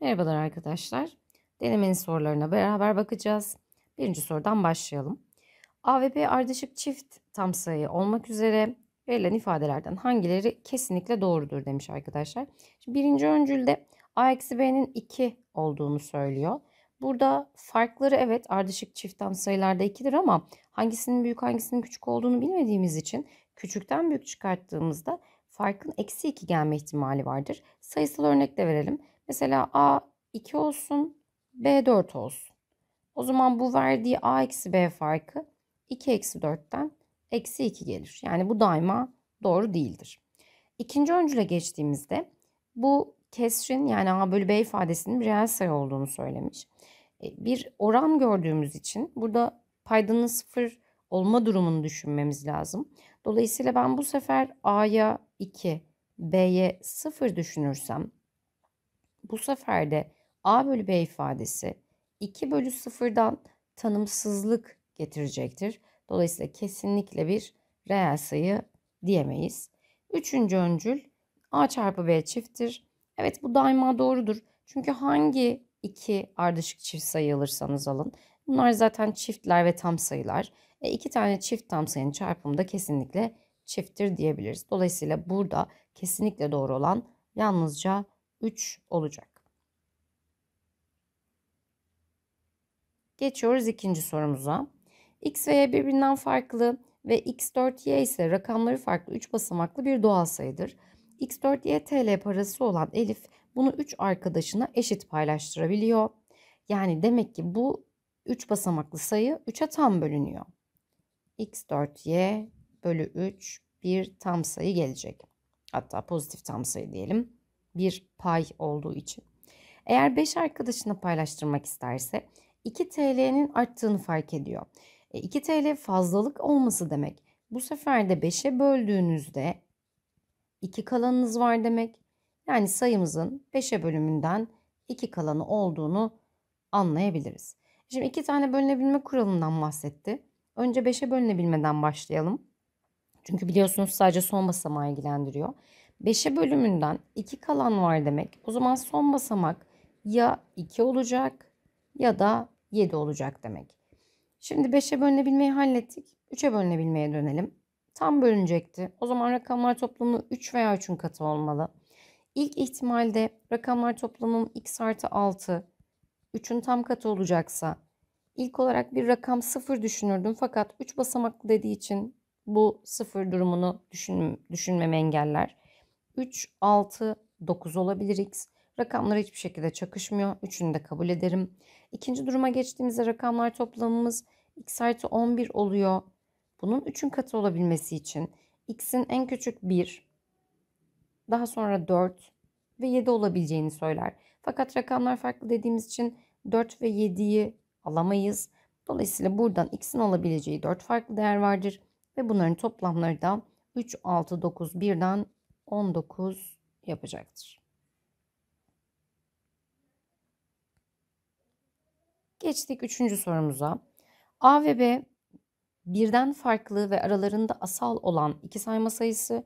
Merhabalar arkadaşlar. Denemenin sorularına beraber bakacağız. Birinci sorudan başlayalım. A ve B ardışık çift tam sayı olmak üzere verilen ifadelerden hangileri kesinlikle doğrudur demiş arkadaşlar. Şimdi birinci öncülde A eksi B'nin 2 olduğunu söylüyor. Burada farkları evet ardışık çift tam sayılarda 2'dir ama hangisinin büyük hangisinin küçük olduğunu bilmediğimiz için küçükten büyük çıkarttığımızda farkın eksi 2 gelme ihtimali vardır. Sayısal örnek de verelim. Mesela A 2 olsun, B 4 olsun. O zaman bu verdiği A eksi B farkı 2 eksi 4'ten eksi 2 gelir. Yani bu daima doğru değildir. İkinci öncüle geçtiğimizde bu kesrin yani A bölü B ifadesinin reel sayı olduğunu söylemiş. E, bir oran gördüğümüz için burada paydanın sıfır olma durumunu düşünmemiz lazım. Dolayısıyla ben bu sefer A'ya 2, B'ye 0 düşünürsem bu sefer de A bölü B ifadesi 2 bölü 0'dan tanımsızlık getirecektir. Dolayısıyla kesinlikle bir reel sayı diyemeyiz. Üçüncü öncül A çarpı B çifttir. Evet bu daima doğrudur. Çünkü hangi iki ardışık çift sayı alırsanız alın. Bunlar zaten çiftler ve tam sayılar. E, iki tane çift tam sayının çarpımı da kesinlikle çifttir diyebiliriz. Dolayısıyla burada kesinlikle doğru olan yalnızca 3 olacak. Geçiyoruz ikinci sorumuza. X ve Y birbirinden farklı ve X4Y ise rakamları farklı 3 basamaklı bir doğal sayıdır. X4Y TL parası olan Elif bunu 3 arkadaşına eşit paylaştırabiliyor. Yani demek ki bu 3 basamaklı sayı 3'e tam bölünüyor. X4Y bölü 3 bir tam sayı gelecek. Hatta pozitif tam sayı diyelim bir pay olduğu için. Eğer 5 arkadaşına paylaştırmak isterse 2 TL'nin arttığını fark ediyor. E 2 TL fazlalık olması demek. Bu sefer de 5'e böldüğünüzde 2 kalanınız var demek. Yani sayımızın 5'e bölümünden 2 kalanı olduğunu anlayabiliriz. Şimdi iki tane bölünebilme kuralından bahsetti. Önce 5'e bölünebilmeden başlayalım. Çünkü biliyorsunuz sadece son basamağı ilgilendiriyor. 5'e bölümünden 2 kalan var demek. O zaman son basamak ya 2 olacak ya da 7 olacak demek. Şimdi 5'e bölünebilmeyi hallettik. 3'e bölünebilmeye dönelim. Tam bölünecekti. O zaman rakamlar toplamı 3 veya 3'ün katı olmalı. İlk ihtimalde rakamlar toplamım x artı 6, 3'ün tam katı olacaksa ilk olarak bir rakam 0 düşünürdüm. Fakat 3 basamaklı dediği için bu 0 durumunu düşün, düşünmemi engeller. 3, 6, 9 olabilir x. Rakamlar hiçbir şekilde çakışmıyor. Üçünü de kabul ederim. İkinci duruma geçtiğimizde rakamlar toplamımız x artı 11 oluyor. Bunun 3'ün katı olabilmesi için x'in en küçük 1, daha sonra 4 ve 7 olabileceğini söyler. Fakat rakamlar farklı dediğimiz için 4 ve 7'yi alamayız. Dolayısıyla buradan x'in olabileceği 4 farklı değer vardır ve bunların toplamları da 3, 6, 9, 1'den 19 yapacaktır. Geçtik üçüncü sorumuza. A ve B birden farklı ve aralarında asal olan iki sayma sayısı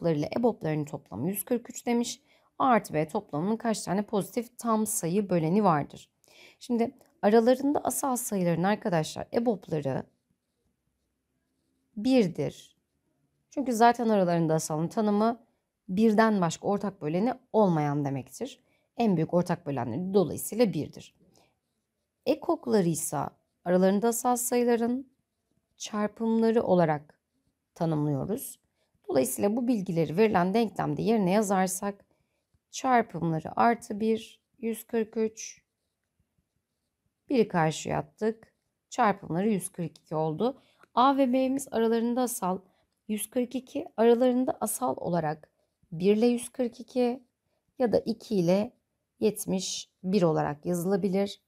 ile eboplarının toplamı 143 demiş. A artı B toplamının kaç tane pozitif tam sayı böleni vardır? Şimdi aralarında asal sayıların arkadaşlar ebopları 1'dir, çünkü zaten aralarında asalın tanımı birden başka ortak böleni olmayan demektir. En büyük ortak bölenleri dolayısıyla birdir. Ekokları ise aralarında asal sayıların çarpımları olarak tanımlıyoruz. Dolayısıyla bu bilgileri verilen denklemde yerine yazarsak çarpımları artı 1, 143, biri karşıya attık. Çarpımları 142 oldu. A ve B'miz aralarında asal 142 aralarında asal olarak 1 ile 142 ya da 2 ile 71 olarak yazılabilir.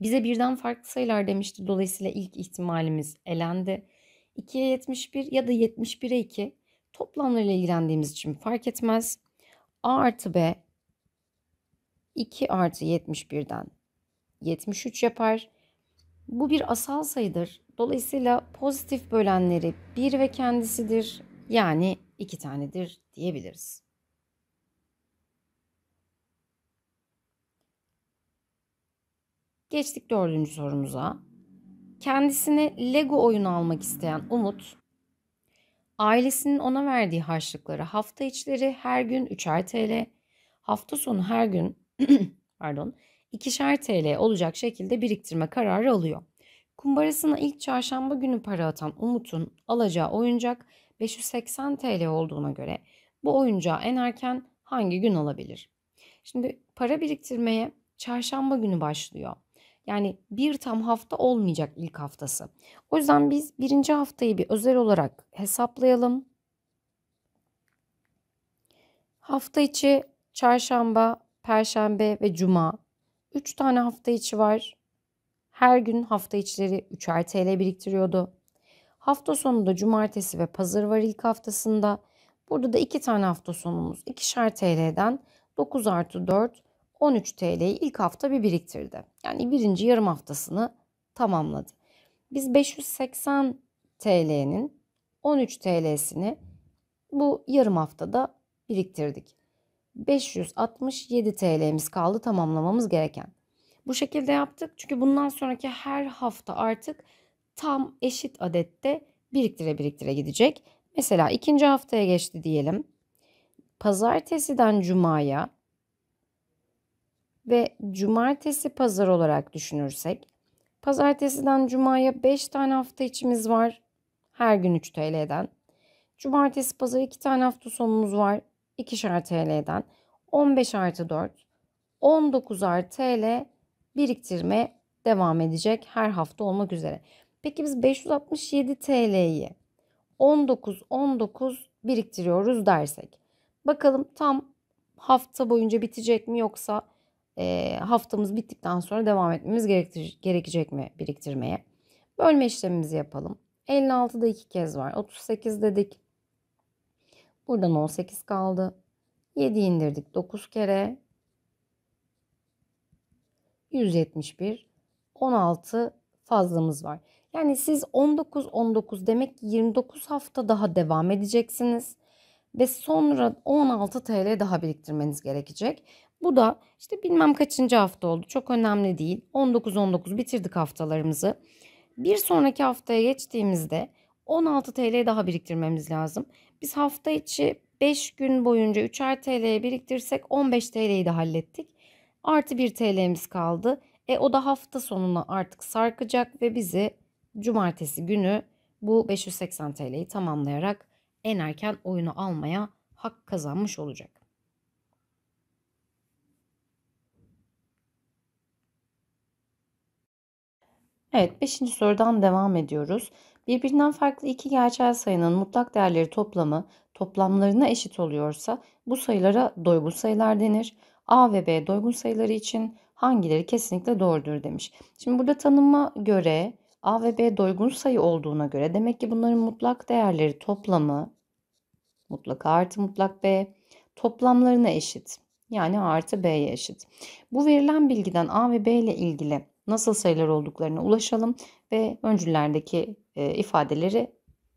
Bize birden farklı sayılar demişti. Dolayısıyla ilk ihtimalimiz elendi. 2'ye 71 ya da 71'e 2 toplamlarıyla ilgilendiğimiz için fark etmez. A artı B 2 artı 71'den 73 yapar. Bu bir asal sayıdır. Dolayısıyla pozitif bölenleri 1 ve kendisidir. Yani 2 tanedir diyebiliriz. Geçtik dördüncü sorumuza. Kendisine Lego oyunu almak isteyen Umut, ailesinin ona verdiği harçlıkları hafta içleri her gün 3'er TL, hafta sonu her gün pardon ikişer TL olacak şekilde biriktirme kararı alıyor. Kumbarasına ilk çarşamba günü para atan Umut'un alacağı oyuncak 580 TL olduğuna göre bu oyuncağı en erken hangi gün alabilir? Şimdi para biriktirmeye çarşamba günü başlıyor. Yani bir tam hafta olmayacak ilk haftası. O yüzden biz birinci haftayı bir özel olarak hesaplayalım. Hafta içi çarşamba, perşembe ve cuma 3 tane hafta içi var. Her gün hafta içleri 3'er TL biriktiriyordu. Hafta sonunda cumartesi ve pazar var ilk haftasında. Burada da 2 tane hafta sonumuz 2'şer TL'den 9 artı 4 13 TL'yi ilk hafta bir biriktirdi. Yani birinci yarım haftasını tamamladı. Biz 580 TL'nin 13 TL'sini bu yarım haftada biriktirdik. 567 TL'miz kaldı tamamlamamız gereken. Bu şekilde yaptık çünkü bundan sonraki her hafta artık tam eşit adette biriktire biriktire gidecek. Mesela ikinci haftaya geçti diyelim. Pazartesiden cumaya ve cumartesi pazar olarak düşünürsek pazartesiden cumaya 5 tane hafta içimiz var. Her gün 3 TL'den. Cumartesi pazar 2 tane hafta sonumuz var. 2'şer TL'den 15 artı 4 19'ar TL biriktirme devam edecek her hafta olmak üzere. Peki biz 567 TL'yi 19 19 biriktiriyoruz dersek. Bakalım tam hafta boyunca bitecek mi yoksa e, haftamız bittikten sonra devam etmemiz gerektir, gerekecek mi biriktirmeye? Bölme işlemimizi yapalım. 56'da 2 kez var. 38 dedik. Buradan 18 kaldı. 7 indirdik 9 kere. 171. 16 fazlamız var. Yani siz 19 19 demek ki 29 hafta daha devam edeceksiniz ve sonra 16 TL daha biriktirmeniz gerekecek. Bu da işte bilmem kaçıncı hafta oldu. Çok önemli değil. 19 19 bitirdik haftalarımızı. Bir sonraki haftaya geçtiğimizde 16 TL daha biriktirmemiz lazım. Biz hafta içi 5 gün boyunca 3'er TL'ye biriktirsek 15 TL'yi de hallettik. Artı 1 TL'miz kaldı. E o da hafta sonuna artık sarkacak ve bizi cumartesi günü bu 580 TL'yi tamamlayarak en erken oyunu almaya hak kazanmış olacak. Evet 5. sorudan devam ediyoruz. Birbirinden farklı iki gerçel sayının mutlak değerleri toplamı toplamlarına eşit oluyorsa bu sayılara doygun sayılar denir. A ve B doygun sayıları için hangileri kesinlikle doğrudur demiş. Şimdi burada tanıma göre A ve B doygun sayı olduğuna göre demek ki bunların mutlak değerleri toplamı mutlak A artı mutlak B toplamlarına eşit. Yani A artı B'ye eşit. Bu verilen bilgiden A ve B ile ilgili nasıl sayılar olduklarına ulaşalım ve öncüllerdeki e, ifadeleri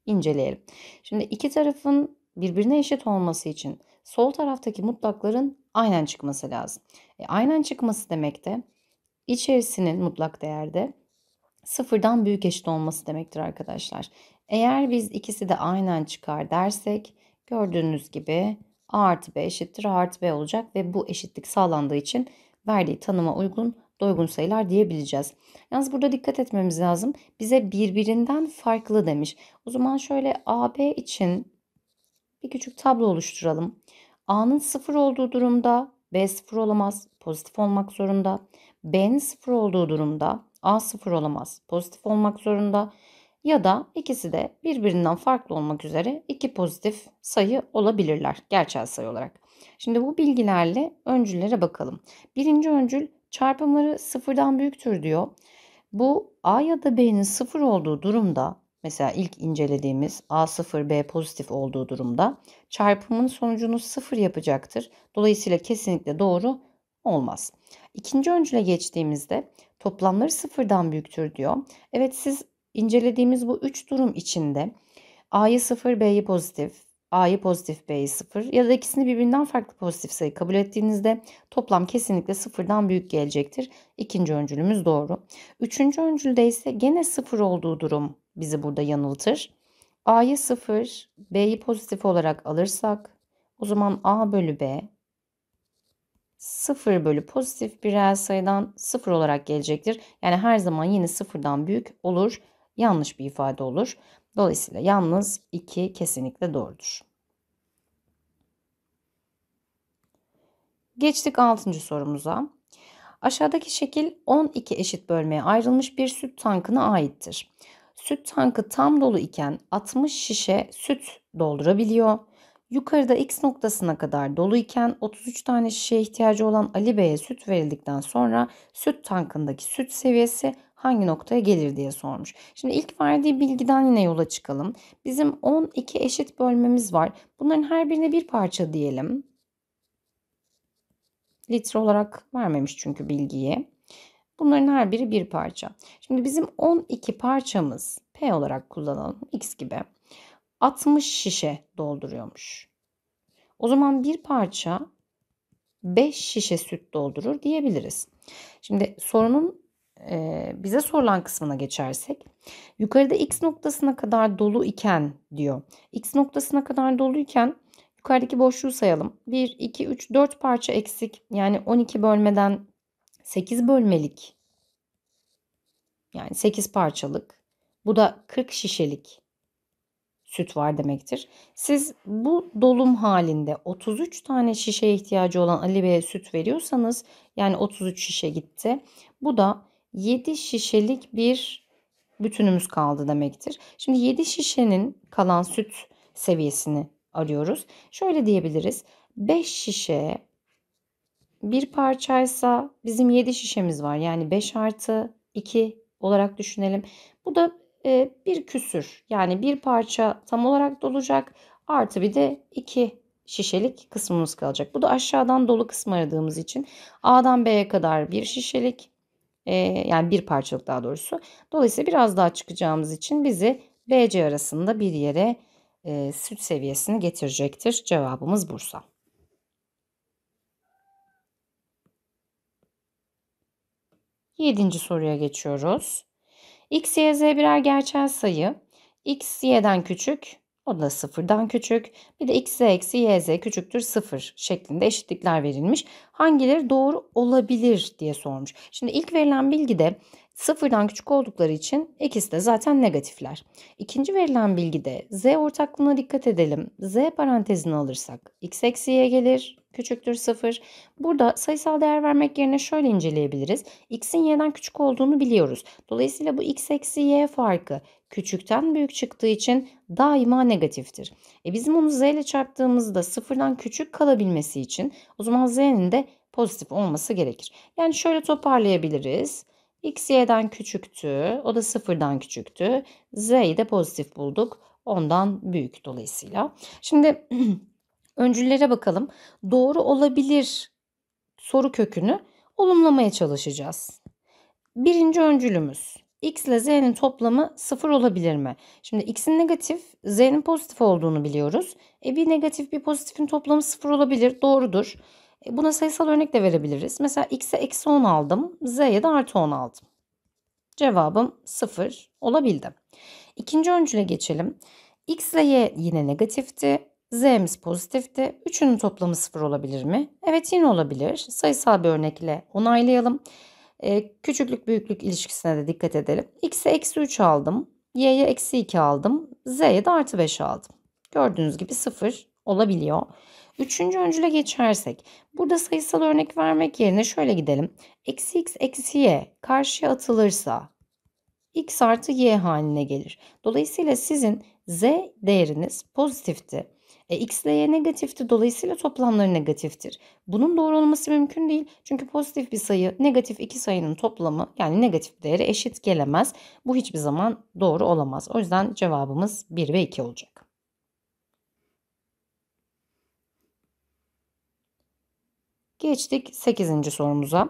inceleyelim. Şimdi iki tarafın birbirine eşit olması için sol taraftaki mutlakların aynen çıkması lazım. E, aynen çıkması demek de içerisinin mutlak değerde sıfırdan büyük eşit olması demektir arkadaşlar. Eğer biz ikisi de aynen çıkar dersek gördüğünüz gibi A artı B eşittir A artı B olacak ve bu eşitlik sağlandığı için verdiği tanıma uygun doygun sayılar diyebileceğiz. Yalnız burada dikkat etmemiz lazım. Bize birbirinden farklı demiş. O zaman şöyle AB için bir küçük tablo oluşturalım. A'nın sıfır olduğu durumda B sıfır olamaz, pozitif olmak zorunda. B'nin sıfır olduğu durumda A sıfır olamaz, pozitif olmak zorunda. Ya da ikisi de birbirinden farklı olmak üzere iki pozitif sayı olabilirler gerçel sayı olarak. Şimdi bu bilgilerle öncüllere bakalım. Birinci öncül çarpımları sıfırdan büyüktür diyor. Bu A ya da B'nin sıfır olduğu durumda mesela ilk incelediğimiz a sıfır B pozitif olduğu durumda çarpımın sonucunu sıfır yapacaktır. Dolayısıyla kesinlikle doğru olmaz. İkinci öncüle geçtiğimizde toplamları sıfırdan büyüktür diyor. Evet siz incelediğimiz bu üç durum içinde A'yı sıfır B'yi pozitif A'yı pozitif, B'yi sıfır ya da ikisini birbirinden farklı pozitif sayı kabul ettiğinizde toplam kesinlikle sıfırdan büyük gelecektir. İkinci öncülümüz doğru. Üçüncü öncülde ise gene sıfır olduğu durum bizi burada yanıltır. A'yı sıfır, B'yi pozitif olarak alırsak o zaman A bölü B 0 bölü pozitif bir reel sayıdan 0 olarak gelecektir. Yani her zaman yine sıfırdan büyük olur. Yanlış bir ifade olur. Dolayısıyla yalnız 2 kesinlikle doğrudur. Geçtik 6. sorumuza. Aşağıdaki şekil 12 eşit bölmeye ayrılmış bir süt tankına aittir. Süt tankı tam dolu iken 60 şişe süt doldurabiliyor. Yukarıda X noktasına kadar dolu iken 33 tane şişeye ihtiyacı olan Ali Bey'e süt verildikten sonra süt tankındaki süt seviyesi hangi noktaya gelir diye sormuş. Şimdi ilk verdiği bilgiden yine yola çıkalım. Bizim 12 eşit bölmemiz var. Bunların her birine bir parça diyelim. Litre olarak vermemiş çünkü bilgiyi. Bunların her biri bir parça. Şimdi bizim 12 parçamız P olarak kullanalım. X gibi. 60 şişe dolduruyormuş. O zaman bir parça 5 şişe süt doldurur diyebiliriz. Şimdi sorunun e, bize sorulan kısmına geçersek yukarıda x noktasına kadar dolu iken diyor. X noktasına kadar dolu iken yukarıdaki boşluğu sayalım. 1, 2, 3, 4 parça eksik yani 12 bölmeden 8 bölmelik yani 8 parçalık bu da 40 şişelik süt var demektir. Siz bu dolum halinde 33 tane şişeye ihtiyacı olan Ali Bey'e süt veriyorsanız yani 33 şişe gitti. Bu da 7 şişelik bir bütünümüz kaldı demektir. Şimdi 7 şişenin kalan süt seviyesini arıyoruz. Şöyle diyebiliriz. 5 şişe bir parçaysa bizim 7 şişemiz var. Yani 5 artı 2 olarak düşünelim. Bu da e, bir küsür. Yani bir parça tam olarak dolacak. Artı bir de 2 şişelik kısmımız kalacak. Bu da aşağıdan dolu kısmı aradığımız için A'dan B'ye kadar bir şişelik, ee, yani bir parçalık daha doğrusu. Dolayısıyla biraz daha çıkacağımız için bizi BC arasında bir yere e, süt seviyesini getirecektir. Cevabımız Bursa. Yedinci soruya geçiyoruz. X, Y, Z birer gerçel sayı. X, Y'den küçük, o da sıfırdan küçük. Bir de x eksi y z küçüktür sıfır şeklinde eşitlikler verilmiş. Hangileri doğru olabilir diye sormuş. Şimdi ilk verilen bilgide Sıfırdan küçük oldukları için ikisi de zaten negatifler. İkinci verilen bilgide z ortaklığına dikkat edelim. z parantezini alırsak x eksi y gelir küçüktür sıfır. Burada sayısal değer vermek yerine şöyle inceleyebiliriz. x'in y'den küçük olduğunu biliyoruz. Dolayısıyla bu x eksi y farkı küçükten büyük çıktığı için daima negatiftir. E bizim onu z ile çarptığımızda sıfırdan küçük kalabilmesi için o zaman z'nin de pozitif olması gerekir. Yani şöyle toparlayabiliriz. X, y'den küçüktü. O da sıfırdan küçüktü. Z'yi de pozitif bulduk. Ondan büyük dolayısıyla. Şimdi öncüllere bakalım. Doğru olabilir soru kökünü olumlamaya çalışacağız. Birinci öncülümüz x ile z'nin toplamı sıfır olabilir mi? Şimdi x'in negatif, z'nin pozitif olduğunu biliyoruz. E bir negatif bir pozitifin toplamı sıfır olabilir. Doğrudur. E, buna sayısal örnek de verebiliriz. Mesela x'e eksi 10 aldım. Z'ye de artı 10 aldım. Cevabım 0 olabildi. İkinci öncüle geçelim. X ile Y yine negatifti. Z'miz pozitifti. Üçünün toplamı sıfır olabilir mi? Evet yine olabilir. Sayısal bir örnekle onaylayalım. Ee, küçüklük büyüklük ilişkisine de dikkat edelim. X'e eksi 3 aldım. Y'ye eksi 2 aldım. Z'ye de artı 5 aldım. Gördüğünüz gibi sıfır olabiliyor. Üçüncü öncüle geçersek burada sayısal örnek vermek yerine şöyle gidelim. Eksi x eksi y karşıya atılırsa x artı y haline gelir. Dolayısıyla sizin z değeriniz pozitifti. E, x ile y negatifti dolayısıyla toplamları negatiftir. Bunun doğru olması mümkün değil. Çünkü pozitif bir sayı negatif iki sayının toplamı yani negatif değeri eşit gelemez. Bu hiçbir zaman doğru olamaz. O yüzden cevabımız 1 ve 2 olacak. Geçtik 8. sorumuza.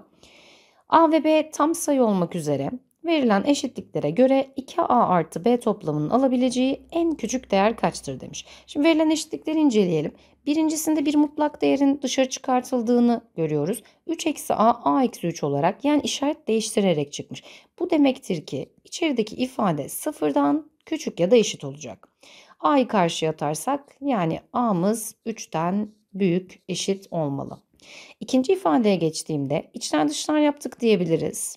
A ve B tam sayı olmak üzere verilen eşitliklere göre 2A artı B toplamının alabileceği en küçük değer kaçtır demiş. Şimdi verilen eşitlikleri inceleyelim. Birincisinde bir mutlak değerin dışarı çıkartıldığını görüyoruz. 3 eksi A, A eksi 3 olarak yani işaret değiştirerek çıkmış. Bu demektir ki içerideki ifade sıfırdan küçük ya da eşit olacak. A'yı karşıya atarsak yani A'mız 3'ten büyük eşit olmalı. İkinci ifadeye geçtiğimde içler dışlar yaptık diyebiliriz.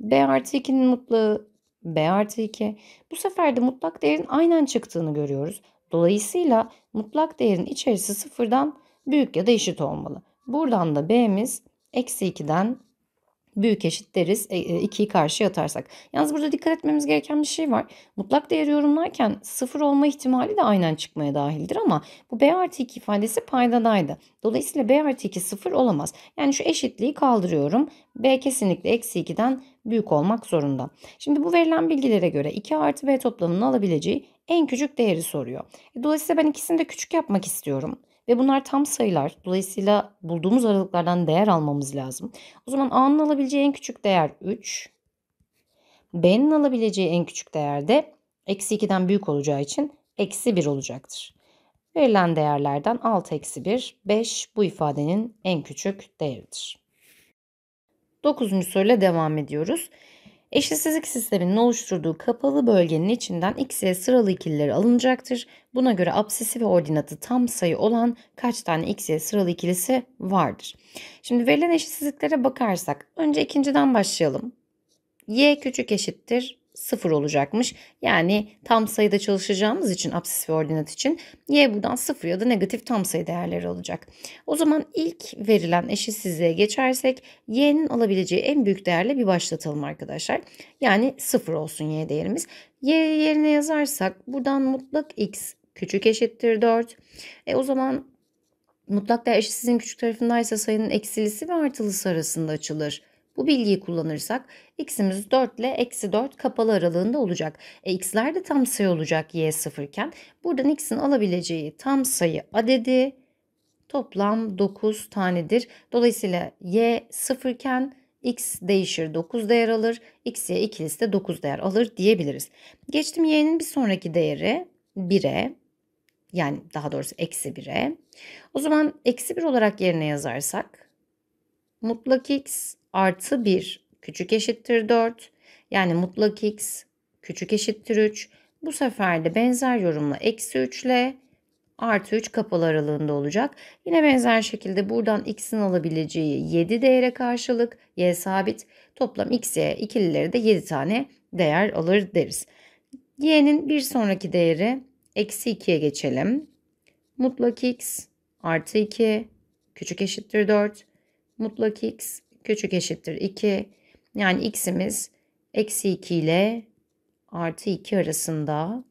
B artı 2'nin mutlağı B artı 2. Bu sefer de mutlak değerin aynen çıktığını görüyoruz. Dolayısıyla mutlak değerin içerisi sıfırdan büyük ya da eşit olmalı. Buradan da B'miz eksi 2'den büyük eşit deriz 2'yi e, e, karşıya atarsak. Yalnız burada dikkat etmemiz gereken bir şey var. Mutlak değer yorumlarken sıfır olma ihtimali de aynen çıkmaya dahildir ama bu b artı 2 ifadesi paydadaydı. Dolayısıyla b artı 2 sıfır olamaz. Yani şu eşitliği kaldırıyorum. b kesinlikle eksi 2'den büyük olmak zorunda. Şimdi bu verilen bilgilere göre 2 artı b toplamının alabileceği en küçük değeri soruyor. E, dolayısıyla ben ikisini de küçük yapmak istiyorum. Ve bunlar tam sayılar. Dolayısıyla bulduğumuz aralıklardan değer almamız lazım. O zaman A'nın alabileceği en küçük değer 3. B'nin alabileceği en küçük değer de eksi 2'den büyük olacağı için eksi 1 olacaktır. Verilen değerlerden 6 eksi 1, 5 bu ifadenin en küçük değeridir. Dokuzuncu soruyla devam ediyoruz. Eşitsizlik sisteminin oluşturduğu kapalı bölgenin içinden x'e sıralı ikilileri alınacaktır. Buna göre absisi ve ordinatı tam sayı olan kaç tane x'e sıralı ikilisi vardır. Şimdi verilen eşitsizliklere bakarsak önce ikinciden başlayalım. y küçük eşittir 0 olacakmış. Yani tam sayıda çalışacağımız için absis ve ordinat için y buradan 0 ya da negatif tam sayı değerleri olacak. O zaman ilk verilen eşitsizliğe geçersek y'nin alabileceği en büyük değerle bir başlatalım arkadaşlar. Yani 0 olsun y değerimiz. y yerine yazarsak buradan mutlak x küçük eşittir 4. E o zaman mutlak değer eşitsizliğin küçük tarafındaysa sayının eksilisi ve artılısı arasında açılır. Bu bilgiyi kullanırsak x'imiz 4 ile eksi 4 kapalı aralığında olacak. E, x'ler de tam sayı olacak y sıfırken. Buradan x'in alabileceği tam sayı adedi toplam 9 tanedir. Dolayısıyla y sıfırken x değişir 9 değer alır. x'ye ikilisi de 9 değer alır diyebiliriz. Geçtim y'nin bir sonraki değeri 1'e. Yani daha doğrusu eksi 1'e. O zaman eksi 1 olarak yerine yazarsak mutlak x artı 1 küçük eşittir 4. Yani mutlak x küçük eşittir 3. Bu sefer de benzer yorumla eksi 3 ile artı 3 kapalı aralığında olacak. Yine benzer şekilde buradan x'in alabileceği 7 değere karşılık y sabit. Toplam x, y ikilileri de 7 tane değer alır deriz. y'nin bir sonraki değeri eksi 2'ye geçelim. Mutlak x artı 2 küçük eşittir 4. Mutlak x küçük eşittir 2. Yani x'imiz eksi 2 ile artı 2 arasında.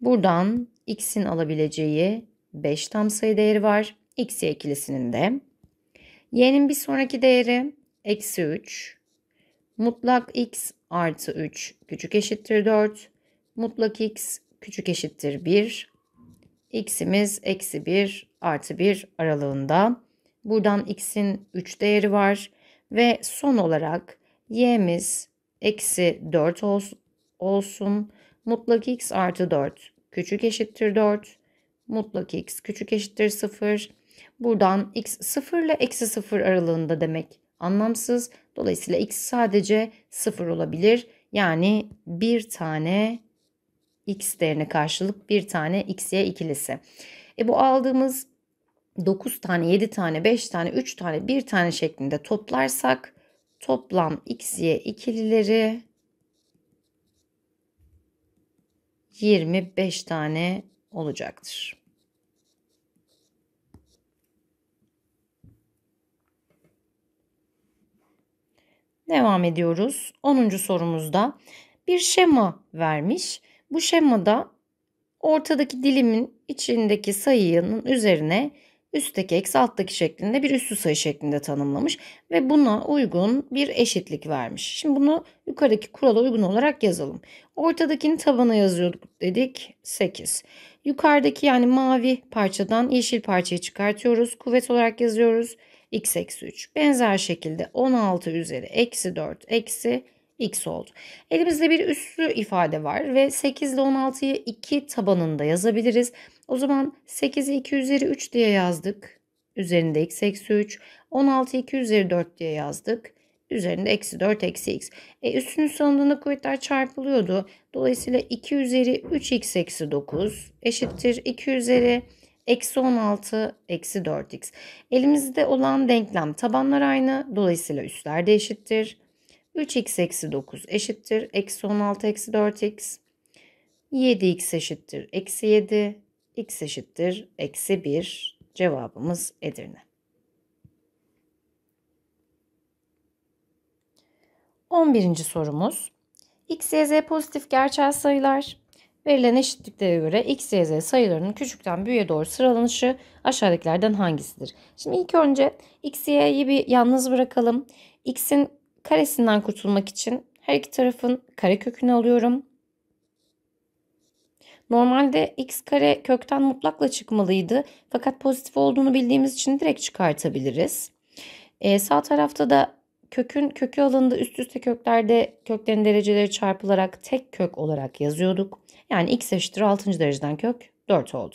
Buradan x'in alabileceği 5 tam sayı değeri var. x'ye ikilisinin de. y'nin bir sonraki değeri eksi 3. Mutlak x artı 3 küçük eşittir 4. Mutlak x küçük eşittir 1. x'imiz eksi 1 artı 1 aralığında. Buradan x'in 3 değeri var. Ve son olarak y'miz eksi 4 olsun. Mutlak x artı 4 küçük eşittir 4. Mutlak x küçük eşittir 0. Buradan x 0 ile eksi 0 aralığında demek anlamsız. Dolayısıyla x sadece 0 olabilir. Yani bir tane x değerine karşılık bir tane x'ye ikilisi. E bu aldığımız 9 tane, 7 tane, 5 tane, 3 tane, 1 tane şeklinde toplarsak toplam x'ye y ikilileri 25 tane olacaktır. Devam ediyoruz. 10. sorumuzda bir şema vermiş. Bu şemada ortadaki dilimin içindeki sayının üzerine üstteki eksi alttaki şeklinde bir üssü sayı şeklinde tanımlamış ve buna uygun bir eşitlik vermiş. Şimdi bunu yukarıdaki kurala uygun olarak yazalım. Ortadakini tabana yazıyorduk dedik 8. Yukarıdaki yani mavi parçadan yeşil parçayı çıkartıyoruz. Kuvvet olarak yazıyoruz x eksi 3. Benzer şekilde 16 üzeri eksi 4 eksi x oldu. Elimizde bir üssü ifade var ve 8 ile 16'yı 2 tabanında yazabiliriz. O zaman 8'i 2 üzeri 3 diye yazdık. Üzerinde x eksi 3. 16 2 üzeri 4 diye yazdık. Üzerinde eksi 4 eksi x. E, üstünün sonunda kuvvetler çarpılıyordu. Dolayısıyla 2 üzeri 3x eksi 9 eşittir 2 üzeri eksi 16 eksi 4x. Elimizde olan denklem tabanlar aynı. Dolayısıyla üstler de eşittir. 3x eksi 9 eşittir. Eksi 16 eksi 4x. 7x eşittir. Eksi 7 x eşittir eksi 1 cevabımız Edirne. 11. sorumuz. X, Y, Z pozitif gerçel sayılar. Verilen eşitliklere göre X, Y, Z sayılarının küçükten büyüğe doğru sıralanışı aşağıdakilerden hangisidir? Şimdi ilk önce X, Y'yi bir yalnız bırakalım. X'in karesinden kurtulmak için her iki tarafın kare kökünü alıyorum. Normalde x kare kökten mutlakla çıkmalıydı. Fakat pozitif olduğunu bildiğimiz için direkt çıkartabiliriz. Ee, sağ tarafta da kökün kökü alanında üst üste köklerde köklerin dereceleri çarpılarak tek kök olarak yazıyorduk. Yani x eşittir 6. dereceden kök 4 oldu.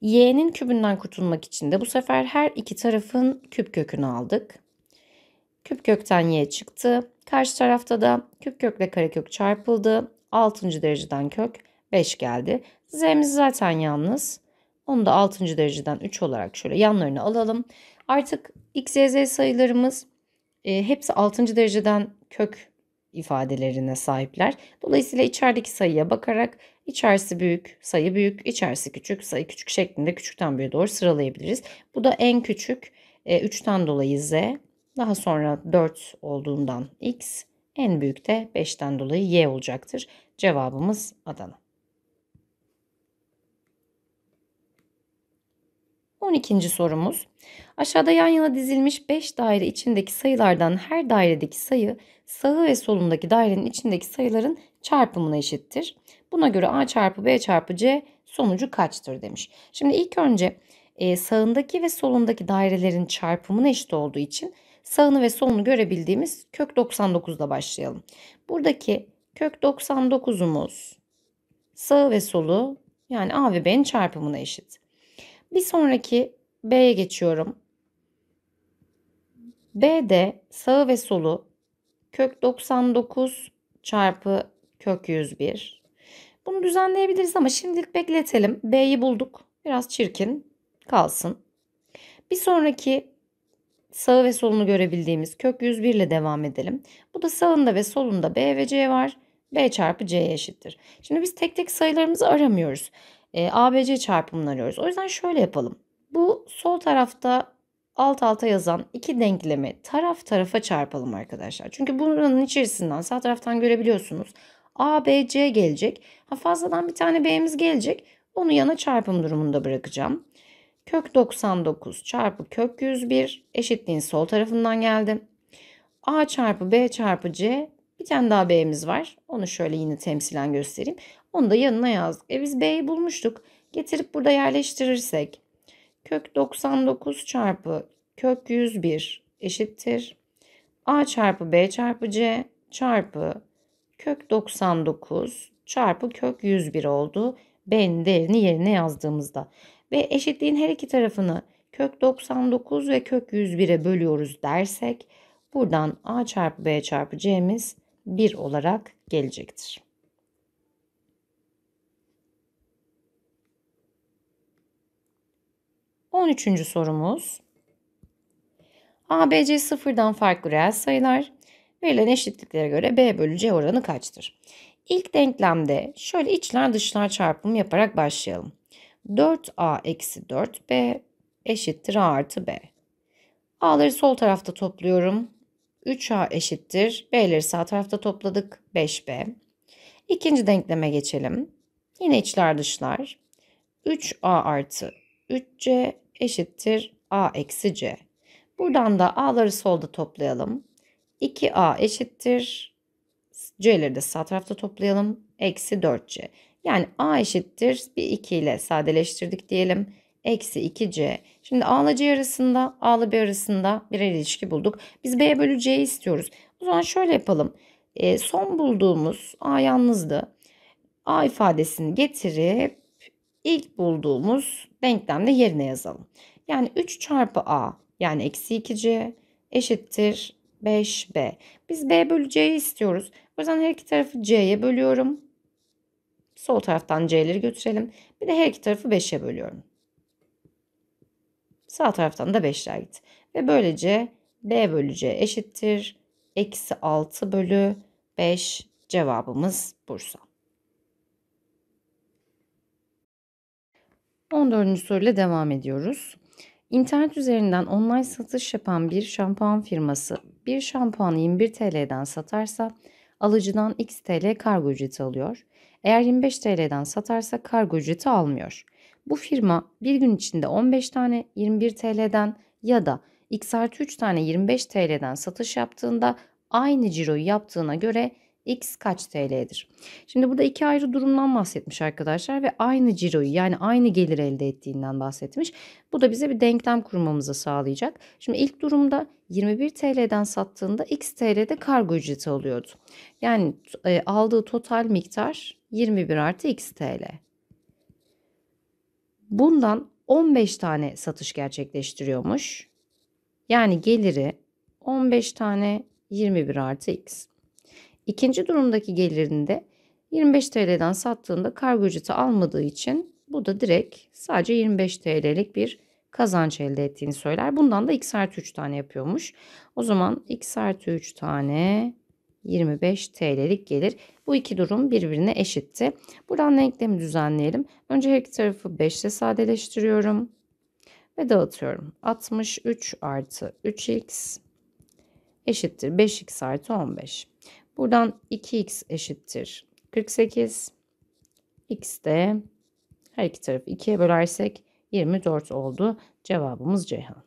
y'nin kübünden kurtulmak için de bu sefer her iki tarafın küp kökünü aldık. Küp kökten y çıktı. Karşı tarafta da küp kökle kare kök çarpıldı. 6. dereceden kök 5 geldi. Z'miz zaten yalnız. Onu da 6. dereceden 3 olarak şöyle yanlarını alalım. Artık x, y, z sayılarımız e, hepsi 6. dereceden kök ifadelerine sahipler. Dolayısıyla içerideki sayıya bakarak içerisi büyük, sayı büyük, içerisi küçük, sayı küçük şeklinde küçükten büyüğe doğru sıralayabiliriz. Bu da en küçük e, 3'ten dolayı z, daha sonra 4 olduğundan x, en büyük de 5'ten dolayı y olacaktır. Cevabımız Adana. 12. sorumuz. Aşağıda yan yana dizilmiş 5 daire içindeki sayılardan her dairedeki sayı sağı ve solundaki dairenin içindeki sayıların çarpımına eşittir. Buna göre A çarpı B çarpı C sonucu kaçtır demiş. Şimdi ilk önce e, sağındaki ve solundaki dairelerin çarpımına eşit olduğu için sağını ve solunu görebildiğimiz kök 99 ile başlayalım. Buradaki kök 99'umuz sağı ve solu yani A ve B'nin çarpımına eşit. Bir sonraki B'ye geçiyorum. B'de sağı ve solu kök 99 çarpı kök 101. Bunu düzenleyebiliriz ama şimdilik bekletelim. B'yi bulduk. Biraz çirkin kalsın. Bir sonraki sağı ve solunu görebildiğimiz kök 101 ile devam edelim. Bu da sağında ve solunda B ve C var. B çarpı C'ye eşittir. Şimdi biz tek tek sayılarımızı aramıyoruz e, ABC çarpımını arıyoruz. O yüzden şöyle yapalım. Bu sol tarafta alt alta yazan iki denklemi taraf tarafa çarpalım arkadaşlar. Çünkü bunun içerisinden sağ taraftan görebiliyorsunuz. A, B, C gelecek. Ha fazladan bir tane B'miz gelecek. Onu yana çarpım durumunda bırakacağım. Kök 99 çarpı kök 101 eşitliğin sol tarafından geldi. A çarpı B çarpı C bir tane daha B'miz var. Onu şöyle yine temsilen göstereyim. Onu da yanına yazdık. E biz B'yi bulmuştuk. Getirip burada yerleştirirsek kök 99 çarpı kök 101 eşittir. A çarpı B çarpı C çarpı kök 99 çarpı kök 101 oldu. B'nin değerini yerine yazdığımızda. Ve eşitliğin her iki tarafını kök 99 ve kök 101'e bölüyoruz dersek buradan A çarpı B çarpı C'miz 1 olarak gelecektir. 13. sorumuz. ABC sıfırdan farklı reel sayılar. Verilen eşitliklere göre B bölü C oranı kaçtır? İlk denklemde şöyle içler dışlar çarpımı yaparak başlayalım. 4A eksi 4B eşittir A artı B. A'ları sol tarafta topluyorum. 3A eşittir. B'leri sağ tarafta topladık. 5B. İkinci denkleme geçelim. Yine içler dışlar. 3A artı 3C eşittir a eksi c. Buradan da a'ları solda toplayalım. 2a eşittir c'leri de sağ tarafta toplayalım. Eksi 4c. Yani a eşittir bir 2 ile sadeleştirdik diyelim. Eksi 2c. Şimdi a ile c arasında a b arasında birer ilişki bulduk. Biz b bölü c'yi istiyoruz. O zaman şöyle yapalım. E, son bulduğumuz a yalnızdı. a ifadesini getirip ilk bulduğumuz denklemde yerine yazalım. Yani 3 çarpı a yani eksi 2c eşittir 5b. Biz b bölü c'yi istiyoruz. O yüzden her iki tarafı c'ye bölüyorum. Sol taraftan c'leri götürelim. Bir de her iki tarafı 5'e bölüyorum. Sağ taraftan da 5'ler gitti. Ve böylece b bölü c eşittir. Eksi 6 bölü 5 cevabımız Bursa. 14. soruyla devam ediyoruz. İnternet üzerinden online satış yapan bir şampuan firması bir şampuanı 21 TL'den satarsa alıcıdan X TL kargo ücreti alıyor. Eğer 25 TL'den satarsa kargo ücreti almıyor. Bu firma bir gün içinde 15 tane 21 TL'den ya da X artı 3 tane 25 TL'den satış yaptığında aynı ciroyu yaptığına göre X kaç TL'dir? Şimdi burada iki ayrı durumdan bahsetmiş arkadaşlar ve aynı ciroyu yani aynı gelir elde ettiğinden bahsetmiş. Bu da bize bir denklem kurmamızı sağlayacak. Şimdi ilk durumda 21 TL'den sattığında X TL'de kargo ücreti alıyordu. Yani e, aldığı total miktar 21 artı X TL. Bundan 15 tane satış gerçekleştiriyormuş. Yani geliri 15 tane 21 artı x. İkinci durumdaki gelirinde 25 TL'den sattığında kargo ücreti almadığı için bu da direkt sadece 25 TL'lik bir kazanç elde ettiğini söyler. Bundan da x artı 3 tane yapıyormuş. O zaman x artı 3 tane 25 TL'lik gelir. Bu iki durum birbirine eşitti. Buradan denklemi düzenleyelim. Önce her iki tarafı 5 ile sadeleştiriyorum. Ve dağıtıyorum. 63 artı 3x eşittir 5x artı 15. Buradan 2x eşittir 48. x de her iki tarafı 2'ye bölersek 24 oldu. Cevabımız Ceyhan.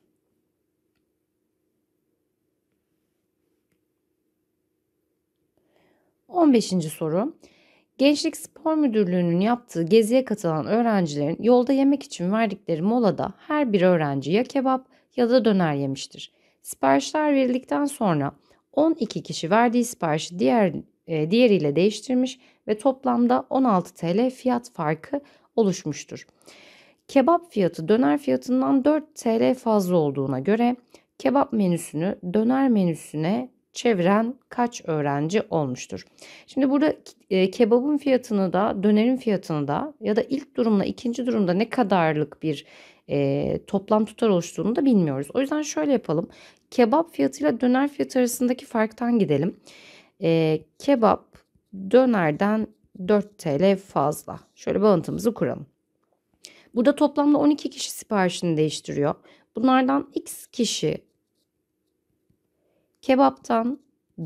On beşinci soru. Gençlik Spor Müdürlüğü'nün yaptığı geziye katılan öğrencilerin yolda yemek için verdikleri molada her bir öğrenci ya kebap ya da döner yemiştir. Siparişler verildikten sonra 12 kişi verdiği siparişi diğer e, diğeriyle değiştirmiş ve toplamda 16 TL fiyat farkı oluşmuştur. Kebap fiyatı döner fiyatından 4 TL fazla olduğuna göre kebap menüsünü döner menüsüne çeviren kaç öğrenci olmuştur? Şimdi burada e, kebabın fiyatını da dönerin fiyatını da ya da ilk durumla ikinci durumda ne kadarlık bir e, toplam tutar oluştuğunu da bilmiyoruz. O yüzden şöyle yapalım. Kebap fiyatıyla döner fiyatı arasındaki farktan gidelim. E, kebap dönerden 4 TL fazla. Şöyle bağıntımızı kuralım. Burada toplamda 12 kişi siparişini değiştiriyor. Bunlardan x kişi kebaptan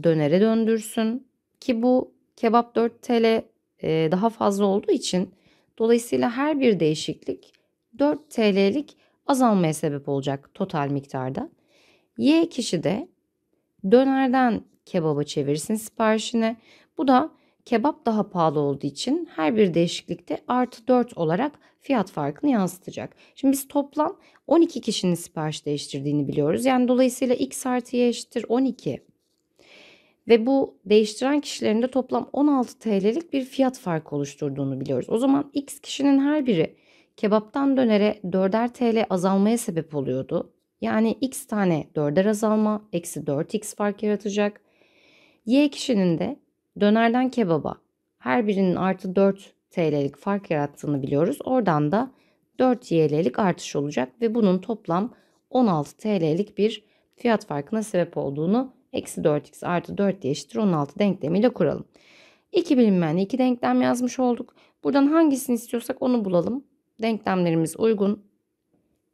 dönere döndürsün ki bu kebap 4 TL daha fazla olduğu için dolayısıyla her bir değişiklik 4 TL'lik azalmaya sebep olacak total miktarda. Y kişi de dönerden kebaba çevirsin siparişini. Bu da kebap daha pahalı olduğu için her bir değişiklikte artı 4 olarak fiyat farkını yansıtacak. Şimdi biz toplam 12 kişinin sipariş değiştirdiğini biliyoruz. Yani dolayısıyla x artı y eşittir 12. Ve bu değiştiren kişilerin de toplam 16 TL'lik bir fiyat farkı oluşturduğunu biliyoruz. O zaman x kişinin her biri kebaptan dönere 4'er TL azalmaya sebep oluyordu. Yani x tane 4'er azalma eksi 4x fark yaratacak. Y kişinin de dönerden kebaba her birinin artı 4 TL'lik fark yarattığını biliyoruz. Oradan da 4 YL'lik artış olacak ve bunun toplam 16 TL'lik bir fiyat farkına sebep olduğunu eksi 4x artı 4 diye eşittir 16 denklemiyle kuralım. İki bilinmeyen iki denklem yazmış olduk. Buradan hangisini istiyorsak onu bulalım. Denklemlerimiz uygun.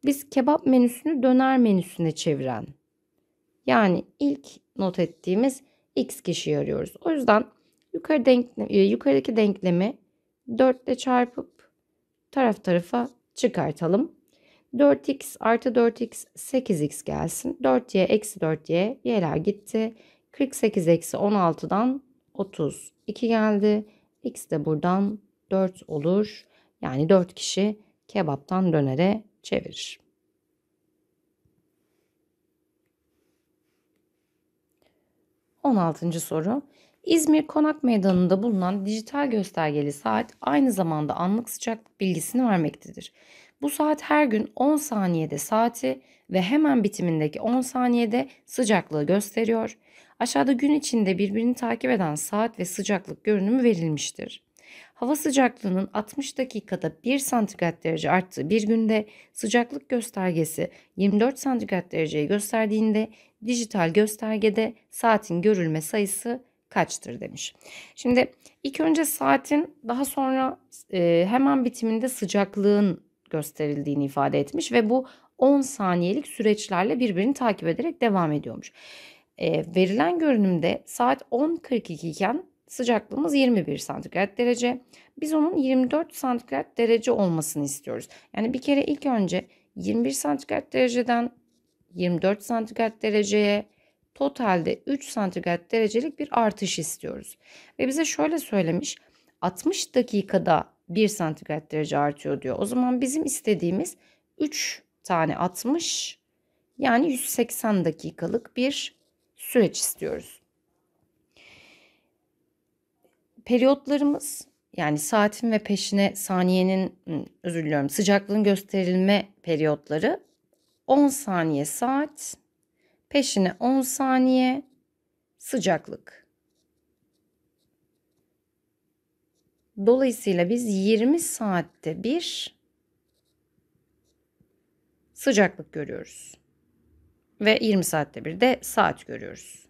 Biz kebap menüsünü döner menüsüne çeviren yani ilk not ettiğimiz x kişiyi arıyoruz. O yüzden yukarı denklem, yukarıdaki denklemi 4 ile çarpıp taraf tarafa çıkartalım. 4x artı 4x 8x gelsin. 4y eksi 4y y'ler gitti. 48 eksi 16'dan 32 geldi. x de buradan 4 olur. Yani 4 kişi kebaptan dönere çevirir. On altıncı soru. İzmir Konak Meydanı'nda bulunan dijital göstergeli saat aynı zamanda anlık sıcaklık bilgisini vermektedir. Bu saat her gün 10 saniyede saati ve hemen bitimindeki 10 saniyede sıcaklığı gösteriyor. Aşağıda gün içinde birbirini takip eden saat ve sıcaklık görünümü verilmiştir. Hava sıcaklığının 60 dakikada 1 santigrat derece arttığı bir günde sıcaklık göstergesi 24 santigrat dereceyi gösterdiğinde dijital göstergede saatin görülme sayısı kaçtır demiş. Şimdi ilk önce saatin daha sonra e, hemen bitiminde sıcaklığın gösterildiğini ifade etmiş ve bu 10 saniyelik süreçlerle birbirini takip ederek devam ediyormuş. E, verilen görünümde saat 10.42 iken Sıcaklığımız 21 santigrat derece. Biz onun 24 santigrat derece olmasını istiyoruz. Yani bir kere ilk önce 21 santigrat dereceden 24 santigrat dereceye totalde 3 santigrat derecelik bir artış istiyoruz. Ve bize şöyle söylemiş 60 dakikada 1 santigrat derece artıyor diyor. O zaman bizim istediğimiz 3 tane 60 yani 180 dakikalık bir süreç istiyoruz periyotlarımız yani saatin ve peşine saniyenin özür diliyorum sıcaklığın gösterilme periyotları 10 saniye saat, peşine 10 saniye sıcaklık. Dolayısıyla biz 20 saatte bir sıcaklık görüyoruz. Ve 20 saatte bir de saat görüyoruz.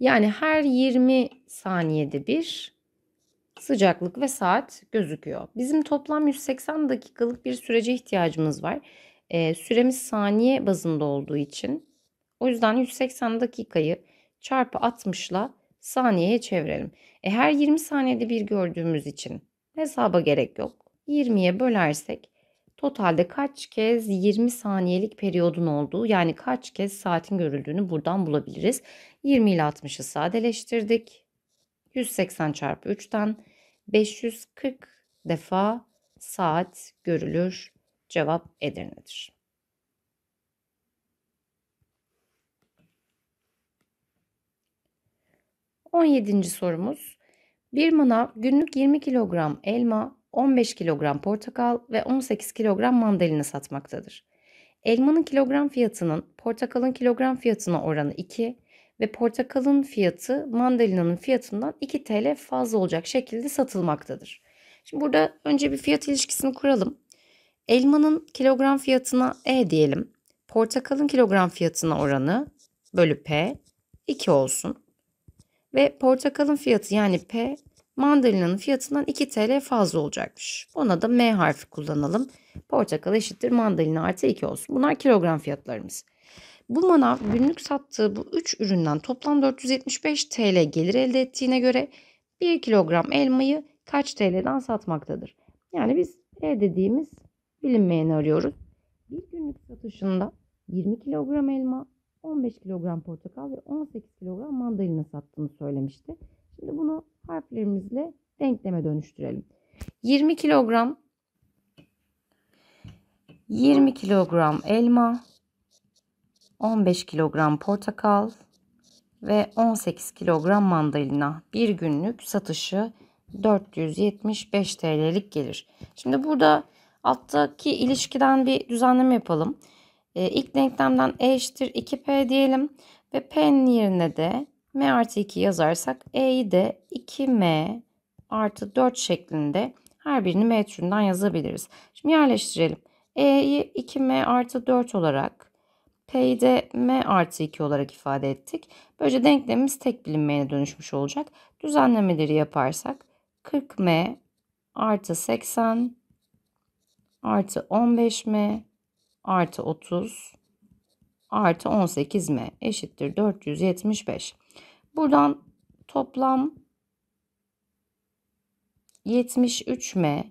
Yani her 20 saniyede bir sıcaklık ve saat gözüküyor. Bizim toplam 180 dakikalık bir sürece ihtiyacımız var. E, süremiz saniye bazında olduğu için o yüzden 180 dakikayı çarpı 60 ile saniyeye çevirelim. E, her 20 saniyede bir gördüğümüz için hesaba gerek yok. 20'ye bölersek Totalde kaç kez 20 saniyelik periyodun olduğu yani kaç kez saatin görüldüğünü buradan bulabiliriz. 20 ile 60'ı sadeleştirdik. 180 çarpı 3'ten 540 defa saat görülür. Cevap Edirne'dir. On sorumuz. Bir manav günlük 20 kilogram elma, 15 kilogram portakal ve 18 kilogram mandalina satmaktadır. Elmanın kilogram fiyatının portakalın kilogram fiyatına oranı 2 ve portakalın fiyatı mandalina'nın fiyatından 2 TL fazla olacak şekilde satılmaktadır. Şimdi burada önce bir fiyat ilişkisini kuralım. Elmanın kilogram fiyatına E diyelim. Portakalın kilogram fiyatına oranı bölü P 2 olsun. Ve portakalın fiyatı yani P mandalinanın fiyatından 2 TL fazla olacakmış. Ona da M harfi kullanalım. Portakal eşittir mandalina artı 2 olsun. Bunlar kilogram fiyatlarımız. Bu manav günlük sattığı bu 3 üründen toplam 475 TL gelir elde ettiğine göre 1 kilogram elmayı kaç TL'den satmaktadır? Yani biz E dediğimiz bilinmeyeni arıyoruz. Bir günlük satışında 20 kilogram elma, 15 kilogram portakal ve 18 kilogram mandalina sattığını söylemişti. Şimdi bunu harflerimizle denkleme dönüştürelim. 20 kilogram 20 kilogram elma 15 kilogram portakal ve 18 kilogram mandalina bir günlük satışı 475 TL'lik gelir. Şimdi burada alttaki ilişkiden bir düzenleme yapalım. Ee, ilk denklemden E eşittir 2P diyelim ve P'nin yerine de m artı 2 yazarsak e'yi de 2m artı 4 şeklinde her birini m türünden yazabiliriz. Şimdi yerleştirelim. e'yi 2m artı 4 olarak p'yi de m artı 2 olarak ifade ettik. Böylece denklemimiz tek bilinmeyene dönüşmüş olacak. Düzenlemeleri yaparsak 40m artı 80 artı 15m artı 30 artı 18m eşittir 475. Buradan toplam 73m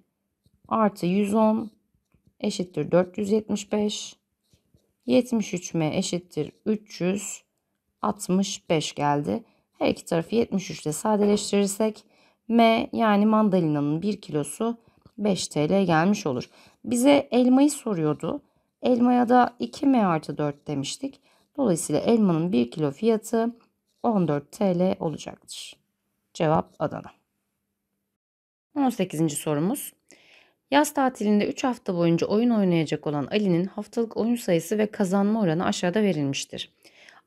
artı 110 eşittir 475. 73m eşittir 365 geldi. Her iki tarafı 73 ile sadeleştirirsek m yani mandalinanın 1 kilosu 5 TL gelmiş olur. Bize elmayı soruyordu. Elmaya da 2m artı 4 demiştik. Dolayısıyla elmanın 1 kilo fiyatı 14 TL olacaktır. Cevap Adana. 18. sorumuz. Yaz tatilinde 3 hafta boyunca oyun oynayacak olan Ali'nin haftalık oyun sayısı ve kazanma oranı aşağıda verilmiştir.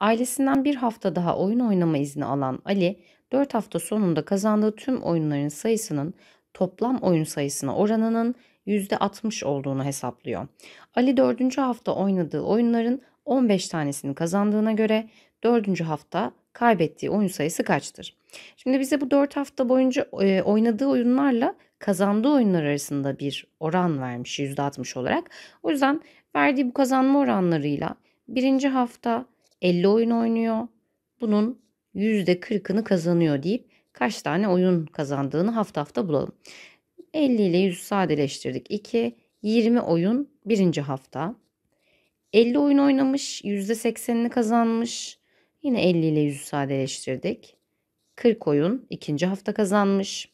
Ailesinden bir hafta daha oyun oynama izni alan Ali, 4 hafta sonunda kazandığı tüm oyunların sayısının toplam oyun sayısına oranının %60 olduğunu hesaplıyor. Ali 4. hafta oynadığı oyunların 15 tanesini kazandığına göre 4. hafta kaybettiği oyun sayısı kaçtır? Şimdi bize bu 4 hafta boyunca e, oynadığı oyunlarla kazandığı oyunlar arasında bir oran vermiş %60 olarak. O yüzden verdiği bu kazanma oranlarıyla birinci hafta 50 oyun oynuyor. Bunun %40'ını kazanıyor deyip kaç tane oyun kazandığını hafta hafta bulalım. 50 ile 100 sadeleştirdik. 2, 20 oyun birinci hafta. 50 oyun oynamış, %80'ini kazanmış. Yine 50 ile 100'ü sadeleştirdik. 40 oyun ikinci hafta kazanmış.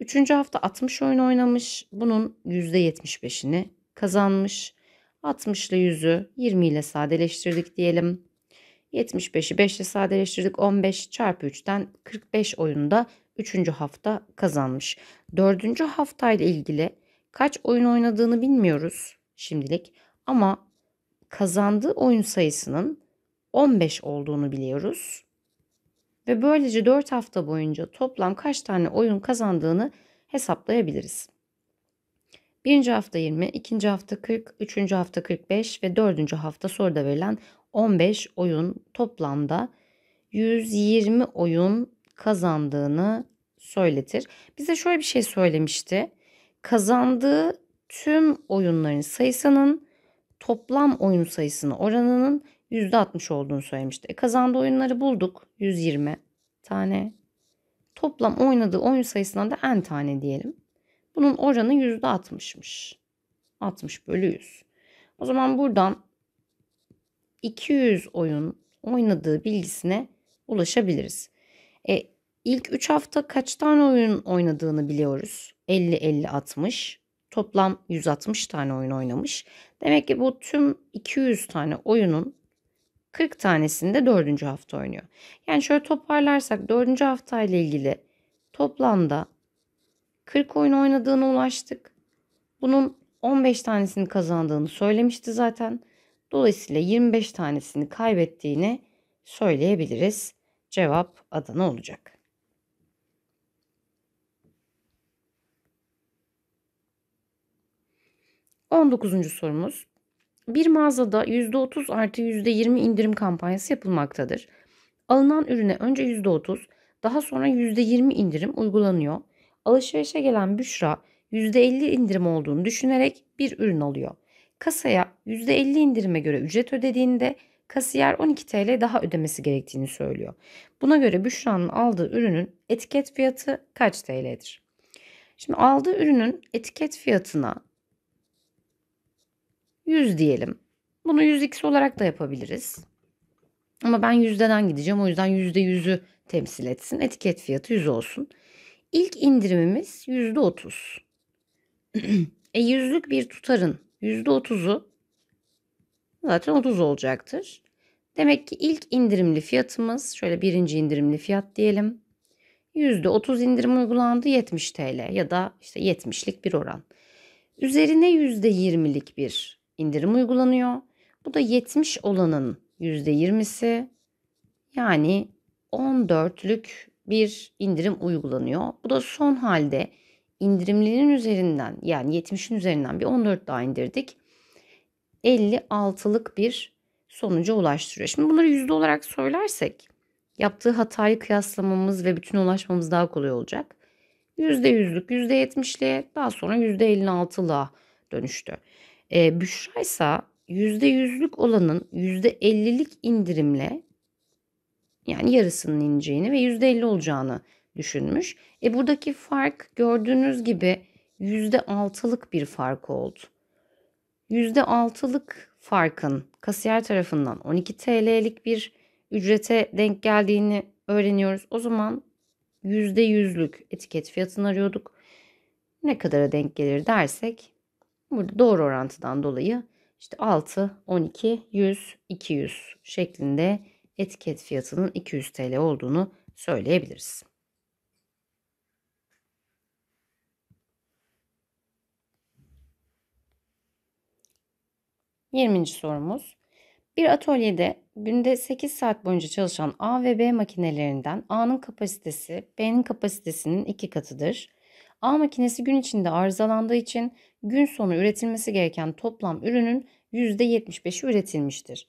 Üçüncü hafta 60 oyun oynamış. Bunun %75'ini kazanmış. 60 ile 100'ü 20 ile sadeleştirdik diyelim. 75'i 5 ile sadeleştirdik. 15 çarpı 3'ten 45 oyunda 3. hafta kazanmış. 4. haftayla ilgili kaç oyun oynadığını bilmiyoruz şimdilik. Ama kazandığı oyun sayısının 15 olduğunu biliyoruz. Ve böylece 4 hafta boyunca toplam kaç tane oyun kazandığını hesaplayabiliriz. Birinci hafta 20, ikinci hafta 40, üçüncü hafta 45 ve dördüncü hafta soruda verilen 15 oyun toplamda 120 oyun kazandığını söyletir. Bize şöyle bir şey söylemişti. Kazandığı tüm oyunların sayısının toplam oyun sayısını oranının %60 olduğunu söylemişti. E, kazandığı oyunları bulduk. 120 tane. Toplam oynadığı oyun sayısına da en tane diyelim. Bunun oranı %60'mış. 60 bölü 100. O zaman buradan 200 oyun oynadığı bilgisine ulaşabiliriz. E, ilk 3 hafta kaç tane oyun oynadığını biliyoruz. 50-50-60. Toplam 160 tane oyun oynamış. Demek ki bu tüm 200 tane oyunun 40 tanesinde 4. hafta oynuyor. Yani şöyle toparlarsak 4. hafta ile ilgili toplamda 40 oyun oynadığına ulaştık. Bunun 15 tanesini kazandığını söylemişti zaten. Dolayısıyla 25 tanesini kaybettiğini söyleyebiliriz. Cevap Adana olacak. On dokuzuncu sorumuz. Bir mağazada %30 artı %20 indirim kampanyası yapılmaktadır. Alınan ürüne önce %30 daha sonra %20 indirim uygulanıyor. Alışverişe gelen Büşra %50 indirim olduğunu düşünerek bir ürün alıyor. Kasaya %50 indirime göre ücret ödediğinde kasiyer 12 TL daha ödemesi gerektiğini söylüyor. Buna göre Büşra'nın aldığı ürünün etiket fiyatı kaç TL'dir? Şimdi aldığı ürünün etiket fiyatına 100 diyelim. Bunu 100x olarak da yapabiliriz. Ama ben yüzdeden gideceğim. O yüzden %100'ü temsil etsin. Etiket fiyatı 100 olsun. İlk indirimimiz %30. e yüzlük bir tutarın %30'u zaten 30 olacaktır. Demek ki ilk indirimli fiyatımız şöyle birinci indirimli fiyat diyelim. %30 indirim uygulandı 70 TL ya da işte 70'lik bir oran. Üzerine %20'lik bir indirim uygulanıyor. Bu da 70 olanın %20'si yani 14'lük bir indirim uygulanıyor. Bu da son halde indirimlerin üzerinden yani 70'in üzerinden bir 14 daha indirdik. 56'lık bir sonuca ulaştırıyor. Şimdi bunları yüzde olarak söylersek yaptığı hatayı kıyaslamamız ve bütün ulaşmamız daha kolay olacak. Yüzde yüzlük yüzde %70'liğe daha sonra yüzde %56'lığa dönüştü. E, Büşra ise yüzde yüzlük olanın yüzde %50'lik indirimle yani yarısının ineceğini ve yüzde elli olacağını düşünmüş. E buradaki fark gördüğünüz gibi yüzde altılık bir fark oldu. Yüzde altılık farkın kasiyer tarafından 12 TL'lik bir ücrete denk geldiğini öğreniyoruz. O zaman yüzde yüzlük etiket fiyatını arıyorduk. Ne kadara denk gelir dersek Burada doğru orantıdan dolayı işte 6, 12, 100, 200 şeklinde etiket fiyatının 200 TL olduğunu söyleyebiliriz. Yirminci sorumuz. Bir atölyede günde 8 saat boyunca çalışan A ve B makinelerinden A'nın kapasitesi B'nin kapasitesinin 2 katıdır. A makinesi gün içinde arızalandığı için gün sonu üretilmesi gereken toplam ürünün %75'i üretilmiştir.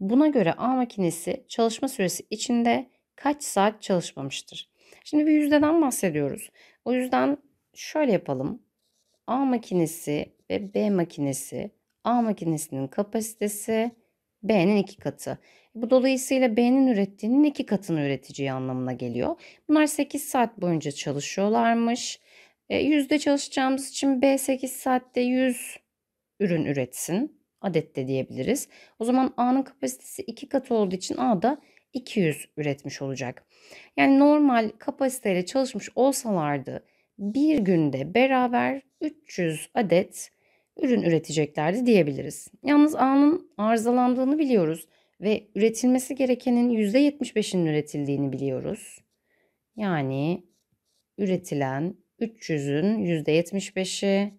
Buna göre A makinesi çalışma süresi içinde kaç saat çalışmamıştır? Şimdi bir yüzdeden bahsediyoruz. O yüzden şöyle yapalım. A makinesi ve B makinesi A makinesinin kapasitesi B'nin iki katı. Bu dolayısıyla B'nin ürettiğinin iki katını üreteceği anlamına geliyor. Bunlar 8 saat boyunca çalışıyorlarmış. E, yüzde çalışacağımız için B 8 saatte 100 ürün üretsin. Adette diyebiliriz. O zaman A'nın kapasitesi 2 kat olduğu için A da 200 üretmiş olacak. Yani normal kapasiteyle çalışmış olsalardı bir günde beraber 300 adet ürün üreteceklerdi diyebiliriz. Yalnız A'nın arızalandığını biliyoruz ve üretilmesi gerekenin %75'inin üretildiğini biliyoruz. Yani üretilen 300'ün %75'i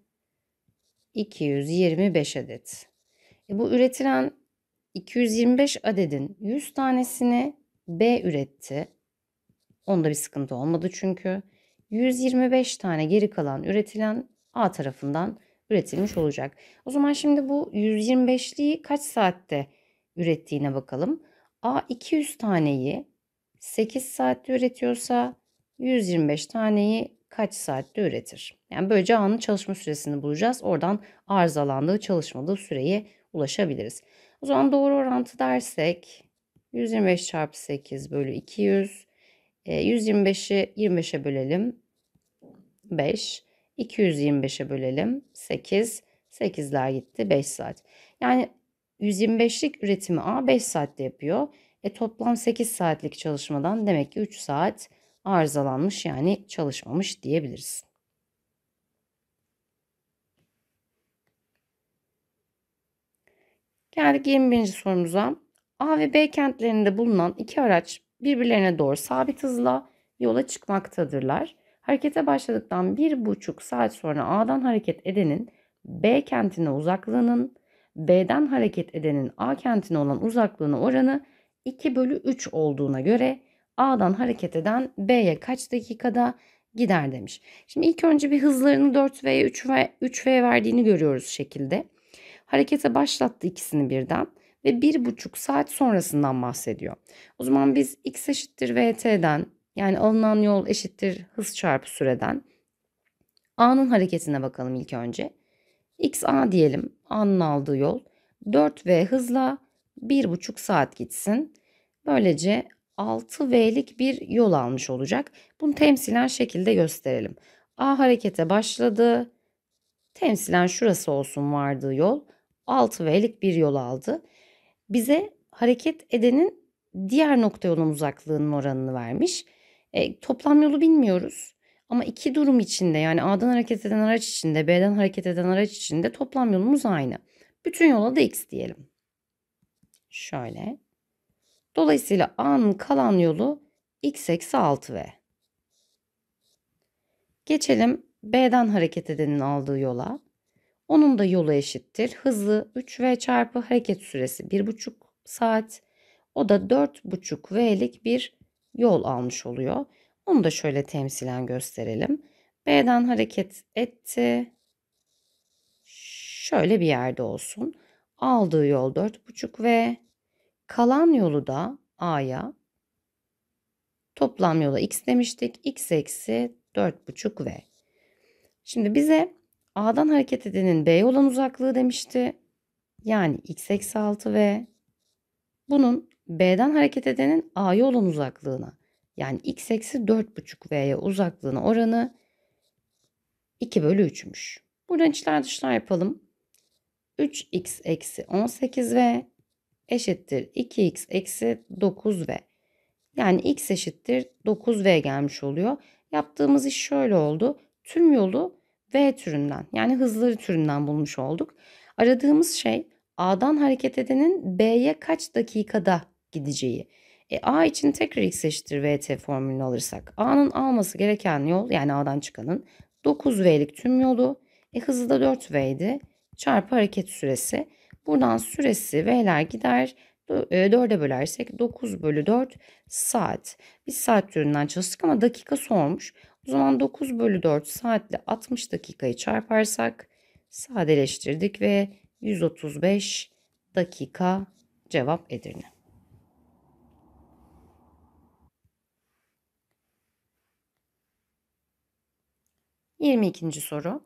225 adet. E bu üretilen 225 adedin 100 tanesini B üretti. Onda bir sıkıntı olmadı çünkü. 125 tane geri kalan üretilen A tarafından üretilmiş olacak. O zaman şimdi bu 125'liği kaç saatte ürettiğine bakalım. A 200 taneyi 8 saatte üretiyorsa 125 taneyi kaç saatte üretir? Yani böylece anın çalışma süresini bulacağız. Oradan arızalandığı çalışmadığı süreye ulaşabiliriz. O zaman doğru orantı dersek 125 çarpı 8 bölü 200. 125'i 25'e bölelim. 5. 225'e bölelim. 8. 8'ler gitti. 5 saat. Yani 125'lik üretimi A 5 saatte yapıyor. E toplam 8 saatlik çalışmadan demek ki 3 saat arızalanmış yani çalışmamış diyebiliriz. Geldik 21. sorumuza. A ve B kentlerinde bulunan iki araç birbirlerine doğru sabit hızla yola çıkmaktadırlar. Harekete başladıktan bir buçuk saat sonra A'dan hareket edenin B kentine uzaklığının, B'den hareket edenin A kentine olan uzaklığına oranı 2 bölü 3 olduğuna göre A'dan hareket eden B'ye kaç dakikada gider demiş. Şimdi ilk önce bir hızlarını 4 v 3V, 3V verdiğini görüyoruz şekilde. Harekete başlattı ikisini birden ve 1,5 saat sonrasından bahsediyor. O zaman biz x eşittir vt'den yani alınan yol eşittir hız çarpı süreden a'nın hareketine bakalım ilk önce. x a diyelim a'nın aldığı yol 4v hızla 1,5 saat gitsin. Böylece 6V'lik bir yol almış olacak. Bunu temsilen şekilde gösterelim. A harekete başladı. Temsilen şurası olsun vardığı yol. 6V'lik bir yol aldı. Bize hareket edenin diğer nokta yolun uzaklığının oranını vermiş. E, toplam yolu bilmiyoruz. Ama iki durum içinde yani A'dan hareket eden araç içinde B'den hareket eden araç içinde toplam yolumuz aynı. Bütün yola da X diyelim. Şöyle. Dolayısıyla A'nın kalan yolu x eksi 6V. Geçelim B'den hareket edenin aldığı yola. Onun da yolu eşittir. Hızı 3V çarpı hareket süresi 1,5 saat. O da 4,5V'lik bir yol almış oluyor. Onu da şöyle temsilen gösterelim. B'den hareket etti. Şöyle bir yerde olsun. Aldığı yol 4,5 V. Kalan yolu da A'ya toplam yola X demiştik. X eksi 4,5 V. Şimdi bize A'dan hareket edenin B'ye olan uzaklığı demişti. Yani X eksi 6 V. Bunun B'den hareket edenin A'ya olan uzaklığına yani X eksi 4,5 V'ye uzaklığına oranı 2 bölü 3'müş. Buradan içler dışlar yapalım. 3x eksi 18 v eşittir 2x eksi 9v. Yani x eşittir 9v gelmiş oluyor. Yaptığımız iş şöyle oldu. Tüm yolu v türünden yani hızları türünden bulmuş olduk. Aradığımız şey a'dan hareket edenin b'ye kaç dakikada gideceği. E, A için tekrar x eşittir vt formülünü alırsak A'nın alması gereken yol yani A'dan çıkanın 9V'lik tüm yolu e, hızı da 4V idi çarpı hareket süresi. Buradan süresi V'ler gider. 4'e bölersek 9 bölü 4 saat. Biz saat türünden çalıştık ama dakika sormuş. O zaman 9 bölü 4 saatle 60 dakikayı çarparsak sadeleştirdik ve 135 dakika cevap Edirne. Yirmi ikinci soru.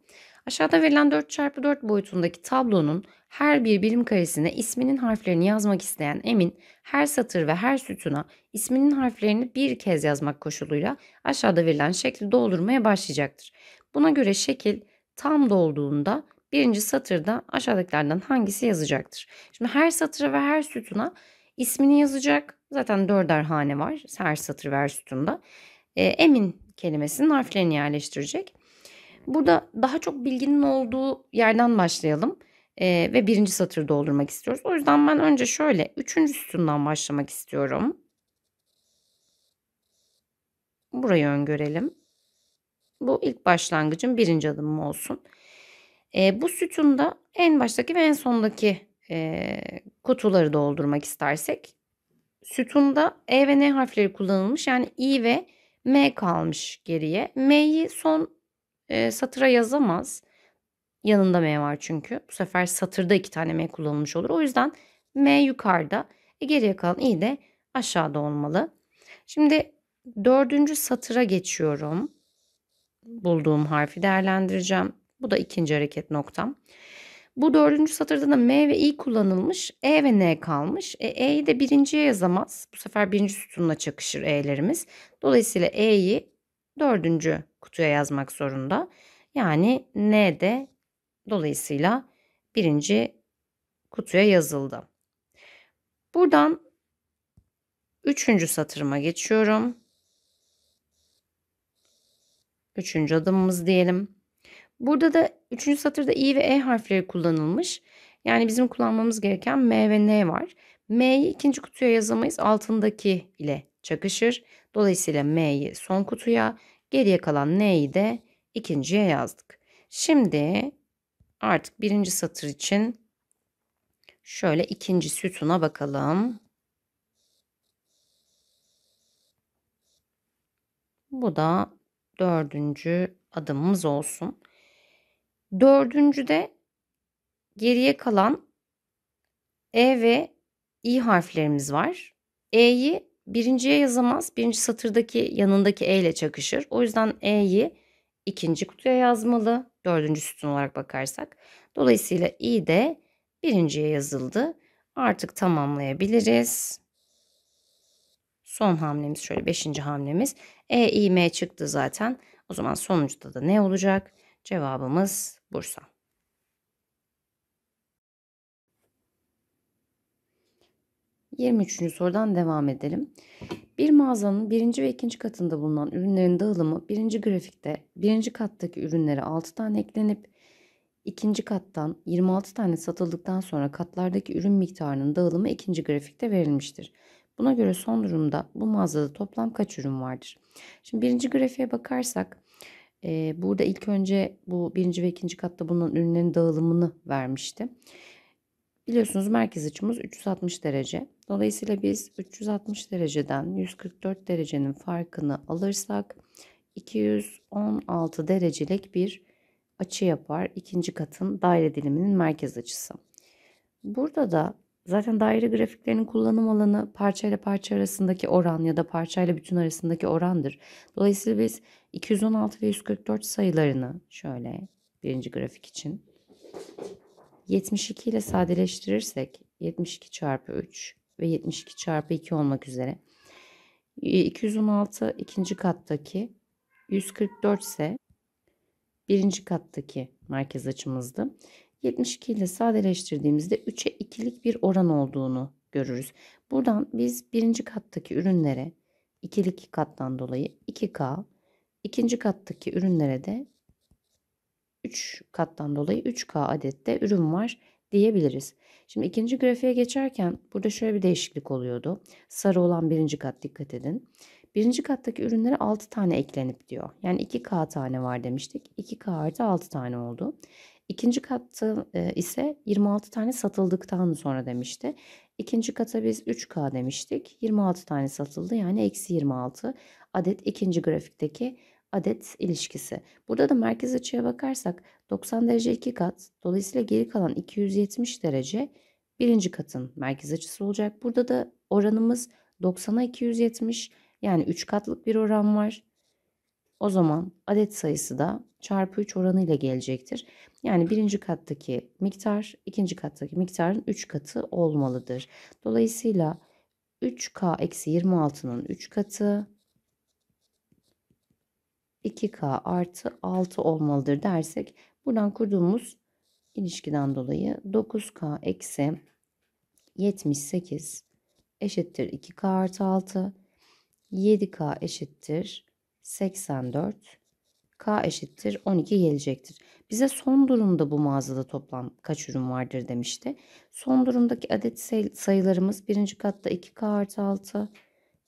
Aşağıda verilen 4x4 boyutundaki tablonun her bir birim karesine isminin harflerini yazmak isteyen Emin, her satır ve her sütuna isminin harflerini bir kez yazmak koşuluyla aşağıda verilen şekli doldurmaya başlayacaktır. Buna göre şekil tam dolduğunda birinci satırda aşağıdakilerden hangisi yazacaktır? Şimdi her satıra ve her sütuna ismini yazacak. Zaten dörder hane var her satır ve her sütunda. Ee, Emin kelimesinin harflerini yerleştirecek. Burada daha çok bilginin olduğu yerden başlayalım ee, ve birinci satırı doldurmak istiyoruz. O yüzden ben önce şöyle üçüncü sütundan başlamak istiyorum. Burayı öngörelim. Bu ilk başlangıcın birinci adımım olsun. Ee, bu sütunda en baştaki ve en sondaki e, kutuları doldurmak istersek sütunda E ve N harfleri kullanılmış. Yani I ve M kalmış geriye. M'yi son e, satıra yazamaz. Yanında M var çünkü. Bu sefer satırda iki tane M kullanılmış olur. O yüzden M yukarıda. E, geriye kalan i de aşağıda olmalı. Şimdi dördüncü satıra geçiyorum. Bulduğum harfi değerlendireceğim. Bu da ikinci hareket noktam. Bu dördüncü satırda da M ve I kullanılmış. E ve N kalmış. E, E'yi de birinciye yazamaz. Bu sefer birinci sütunla çakışır E'lerimiz. Dolayısıyla E'yi dördüncü kutuya yazmak zorunda. Yani N de dolayısıyla birinci kutuya yazıldı. Buradan üçüncü satırıma geçiyorum. Üçüncü adımımız diyelim. Burada da üçüncü satırda i ve e harfleri kullanılmış. Yani bizim kullanmamız gereken m ve n var. m'yi ikinci kutuya yazamayız. Altındaki ile çakışır. Dolayısıyla m'yi son kutuya, Geriye kalan n'yi de ikinciye yazdık. Şimdi artık birinci satır için şöyle ikinci sütuna bakalım. Bu da dördüncü adımımız olsun. Dördüncüde geriye kalan E ve İ harflerimiz var. E'yi birinciye yazamaz. Birinci satırdaki yanındaki E ile çakışır. O yüzden E'yi ikinci kutuya yazmalı. Dördüncü sütun olarak bakarsak. Dolayısıyla i de birinciye yazıldı. Artık tamamlayabiliriz. Son hamlemiz şöyle beşinci hamlemiz. E, i, m çıktı zaten. O zaman sonuçta da ne olacak? Cevabımız Bursa. 23. sorudan devam edelim. Bir mağazanın birinci ve ikinci katında bulunan ürünlerin dağılımı birinci grafikte birinci kattaki ürünlere 6 tane eklenip ikinci kattan 26 tane satıldıktan sonra katlardaki ürün miktarının dağılımı ikinci grafikte verilmiştir. Buna göre son durumda bu mağazada toplam kaç ürün vardır? Şimdi birinci grafiğe bakarsak e, burada ilk önce bu birinci ve ikinci katta bulunan ürünlerin dağılımını vermişti. Biliyorsunuz merkez açımız 360 derece. Dolayısıyla biz 360 dereceden 144 derecenin farkını alırsak 216 derecelik bir açı yapar. ikinci katın daire diliminin merkez açısı. Burada da zaten daire grafiklerinin kullanım alanı parça ile parça arasındaki oran ya da parça ile bütün arasındaki orandır. Dolayısıyla biz 216 ve 144 sayılarını şöyle birinci grafik için 72 ile sadeleştirirsek 72 çarpı 3 ve 72 çarpı 2 olmak üzere 216 e, ikinci kattaki 144 ise birinci kattaki merkez açımızdı. 72 ile sadeleştirdiğimizde 3'e 2'lik bir oran olduğunu görürüz. Buradan biz birinci kattaki ürünlere ikilik kattan dolayı 2K, ikinci kattaki ürünlere de 3 kattan dolayı 3K adette ürün var diyebiliriz. Şimdi ikinci grafiğe geçerken burada şöyle bir değişiklik oluyordu. Sarı olan birinci kat dikkat edin. Birinci kattaki ürünlere 6 tane eklenip diyor. Yani 2K tane var demiştik. 2K artı 6 tane oldu. İkinci katta e, ise 26 tane satıldıktan sonra demişti. İkinci kata biz 3K demiştik. 26 tane satıldı yani eksi 26 adet ikinci grafikteki adet ilişkisi. Burada da merkez açıya bakarsak 90 derece 2 kat dolayısıyla geri kalan 270 derece birinci katın merkez açısı olacak. Burada da oranımız 90'a 270 yani 3 katlık bir oran var. O zaman adet sayısı da çarpı 3 ile gelecektir. Yani birinci kattaki miktar ikinci kattaki miktarın 3 katı olmalıdır. Dolayısıyla 3K-26'nın 3 katı 2K artı 6 olmalıdır dersek buradan kurduğumuz ilişkiden dolayı 9K eksi 78 eşittir 2K artı 6 7K eşittir 84 K eşittir 12 gelecektir. Bize son durumda bu mağazada toplam kaç ürün vardır demişti. Son durumdaki adet sayılarımız birinci katta 2K artı 6,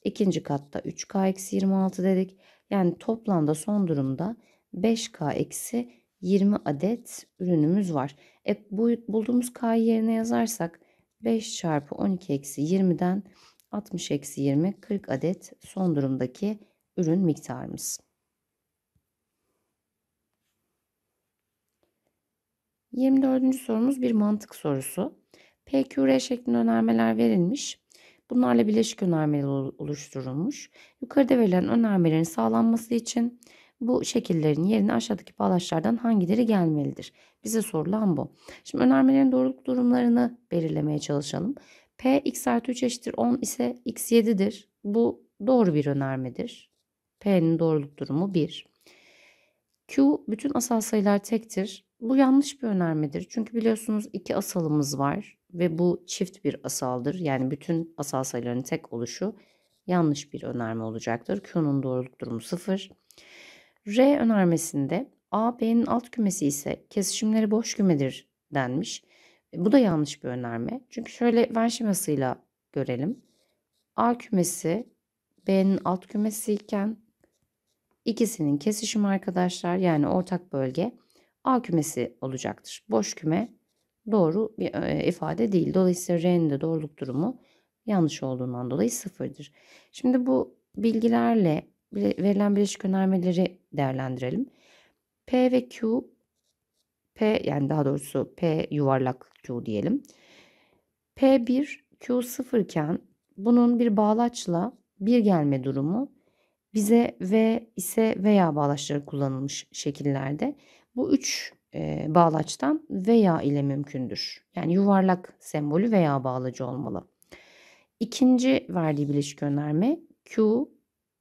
ikinci katta 3K eksi 26 dedik. Yani toplamda son durumda 5K eksi 20 adet ürünümüz var. E, bu, bulduğumuz K yerine yazarsak 5 çarpı 12 eksi 20'den 60 eksi 20 40 adet son durumdaki ürün miktarımız. Yirmi dördüncü sorumuz bir mantık sorusu. PQR şeklinde önermeler verilmiş. Bunlarla birleşik önermeler oluşturulmuş. Yukarıda verilen önermelerin sağlanması için bu şekillerin yerine aşağıdaki bağlaçlardan hangileri gelmelidir? Bize sorulan bu. Şimdi önermelerin doğruluk durumlarını belirlemeye çalışalım. P x artı 3 eşittir 10 ise x 7'dir. Bu doğru bir önermedir. P'nin doğruluk durumu 1. Q bütün asal sayılar tektir. Bu yanlış bir önermedir. Çünkü biliyorsunuz iki asalımız var ve bu çift bir asaldır. Yani bütün asal sayıların tek oluşu yanlış bir önerme olacaktır. Q'nun doğruluk durumu 0. R önermesinde A, B'nin alt kümesi ise kesişimleri boş kümedir denmiş. E, bu da yanlış bir önerme. Çünkü şöyle Venn şemasıyla görelim. A kümesi B'nin alt kümesi iken ikisinin kesişimi arkadaşlar yani ortak bölge A kümesi olacaktır. Boş küme doğru bir e, ifade değil. Dolayısıyla R'nin de doğruluk durumu yanlış olduğundan dolayı sıfırdır. Şimdi bu bilgilerle verilen birleşik önermeleri değerlendirelim. P ve Q P yani daha doğrusu P yuvarlak Q diyelim. P1 Q0 iken bunun bir bağlaçla bir gelme durumu bize V ise veya bağlaçları kullanılmış şekillerde bu üç e, bağlaçtan veya ile mümkündür. Yani yuvarlak sembolü veya bağlacı olmalı. İkinci verdiği bileşik önerme Q,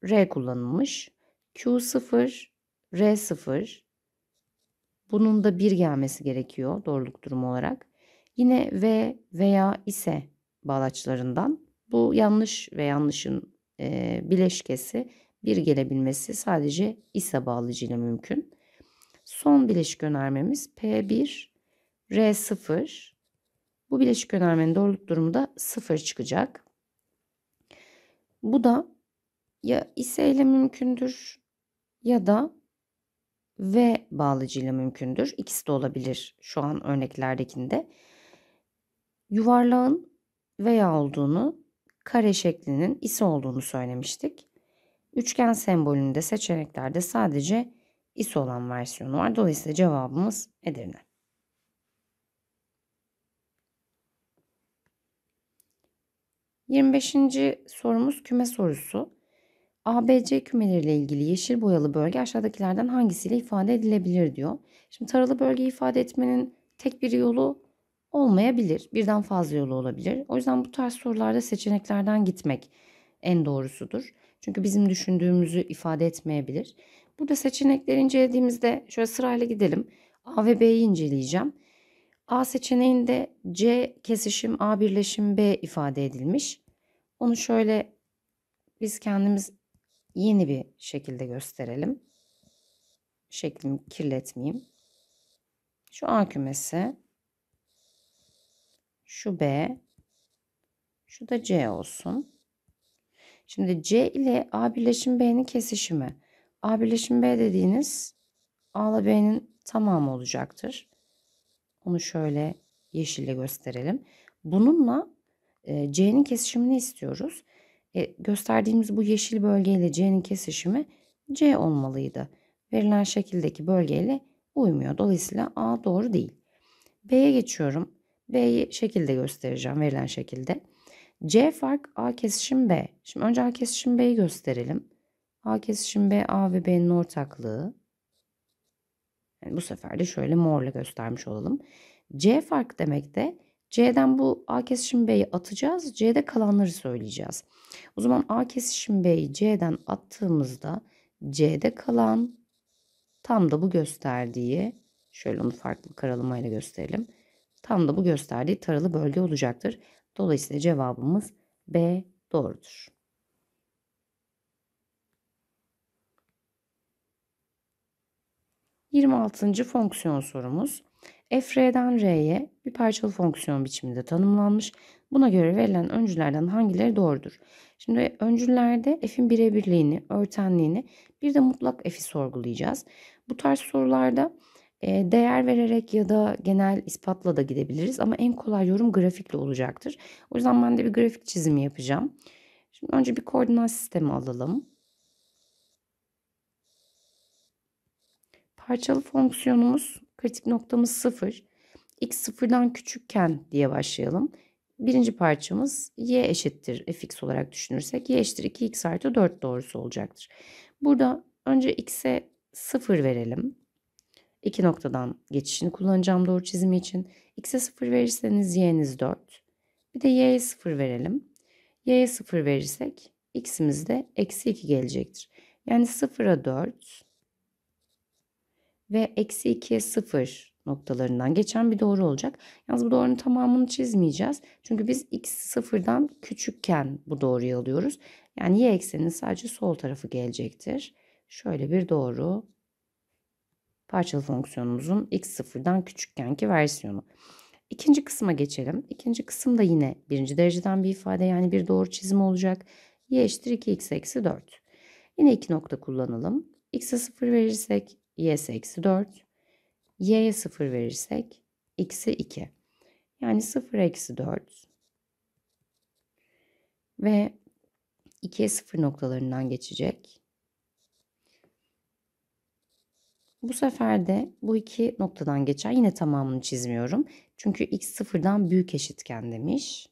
R kullanılmış. Q0, R0. Bunun da bir gelmesi gerekiyor doğruluk durumu olarak. Yine V veya ise bağlaçlarından bu yanlış ve yanlışın e, bileşkesi bir gelebilmesi sadece ise ile mümkün. Son bileşik önermemiz P1, R0. Bu bileşik önermenin doğruluk durumu da 0 çıkacak. Bu da ya ise ile mümkündür ya da v bağlacıyla mümkündür. İkisi de olabilir şu an örneklerdekinde. Yuvarlağın veya olduğunu, kare şeklinin ise olduğunu söylemiştik. Üçgen sembolünde seçeneklerde sadece is olan versiyonu var. Dolayısıyla cevabımız Edirne. Yirmi beşinci sorumuz küme sorusu. ABC kümeleriyle ilgili yeşil boyalı bölge aşağıdakilerden hangisiyle ifade edilebilir diyor. Şimdi taralı bölgeyi ifade etmenin tek bir yolu olmayabilir. Birden fazla yolu olabilir. O yüzden bu tarz sorularda seçeneklerden gitmek en doğrusudur. Çünkü bizim düşündüğümüzü ifade etmeyebilir. Burada seçenekleri incelediğimizde şöyle sırayla gidelim. A ve B'yi inceleyeceğim. A seçeneğinde C kesişim A birleşim B ifade edilmiş. Onu şöyle biz kendimiz yeni bir şekilde gösterelim. Şeklimi kirletmeyeyim. Şu A kümesi. Şu B. Şu da C olsun. Şimdi C ile A birleşim B'nin kesişimi. A birleşimi B dediğiniz A ile B'nin tamamı olacaktır. Onu şöyle yeşille gösterelim. Bununla e, C'nin kesişimini istiyoruz. E, gösterdiğimiz bu yeşil bölgeyle C'nin kesişimi C olmalıydı. Verilen şekildeki bölgeyle uymuyor. Dolayısıyla A doğru değil. B'ye geçiyorum. B'yi şekilde göstereceğim verilen şekilde. C fark A kesişim B. Şimdi önce A kesişim B'yi gösterelim. A kesişim B, A ve B'nin ortaklığı. Yani bu sefer de şöyle morla göstermiş olalım. C fark demek de C'den bu A kesişim B'yi atacağız. C'de kalanları söyleyeceğiz. O zaman A kesişim B'yi C'den attığımızda C'de kalan tam da bu gösterdiği şöyle onu farklı karalamayla gösterelim. Tam da bu gösterdiği taralı bölge olacaktır. Dolayısıyla cevabımız B doğrudur. 26. fonksiyon sorumuz. Fr'den R'ye bir parçalı fonksiyon biçiminde tanımlanmış. Buna göre verilen öncülerden hangileri doğrudur? Şimdi öncüllerde f'in birebirliğini, örtenliğini bir de mutlak f'i sorgulayacağız. Bu tarz sorularda e, değer vererek ya da genel ispatla da gidebiliriz ama en kolay yorum grafikle olacaktır. O yüzden ben de bir grafik çizimi yapacağım. Şimdi önce bir koordinat sistemi alalım. Parçalı fonksiyonumuz kritik noktamız 0. x sıfırdan küçükken diye başlayalım. Birinci parçamız y eşittir fx olarak düşünürsek y eşittir 2x artı 4 doğrusu olacaktır. Burada önce x'e 0 verelim. İki noktadan geçişini kullanacağım doğru çizimi için. x'e 0 verirseniz y'niz 4. Bir de y'ye 0 verelim. y'ye 0 verirsek x'imiz de eksi 2 gelecektir. Yani 0'a 4, ve eksi 2'ye 0 noktalarından geçen bir doğru olacak. Yalnız bu doğrunun tamamını çizmeyeceğiz. Çünkü biz x sıfırdan küçükken bu doğruyu alıyoruz. Yani y ekseninin sadece sol tarafı gelecektir. Şöyle bir doğru parçalı fonksiyonumuzun x sıfırdan küçükkenki versiyonu. İkinci kısma geçelim. İkinci kısım da yine birinci dereceden bir ifade yani bir doğru çizimi olacak. y eşittir 2x eksi 4. Yine iki nokta kullanalım. x'e 0 verirsek Y eksi 4. y'ye 0 verirsek x'i 2. Yani 0 eksi 4 ve 2'ye 0 noktalarından geçecek. Bu sefer de bu iki noktadan geçer. Yine tamamını çizmiyorum. Çünkü x 0'dan büyük eşitken demiş.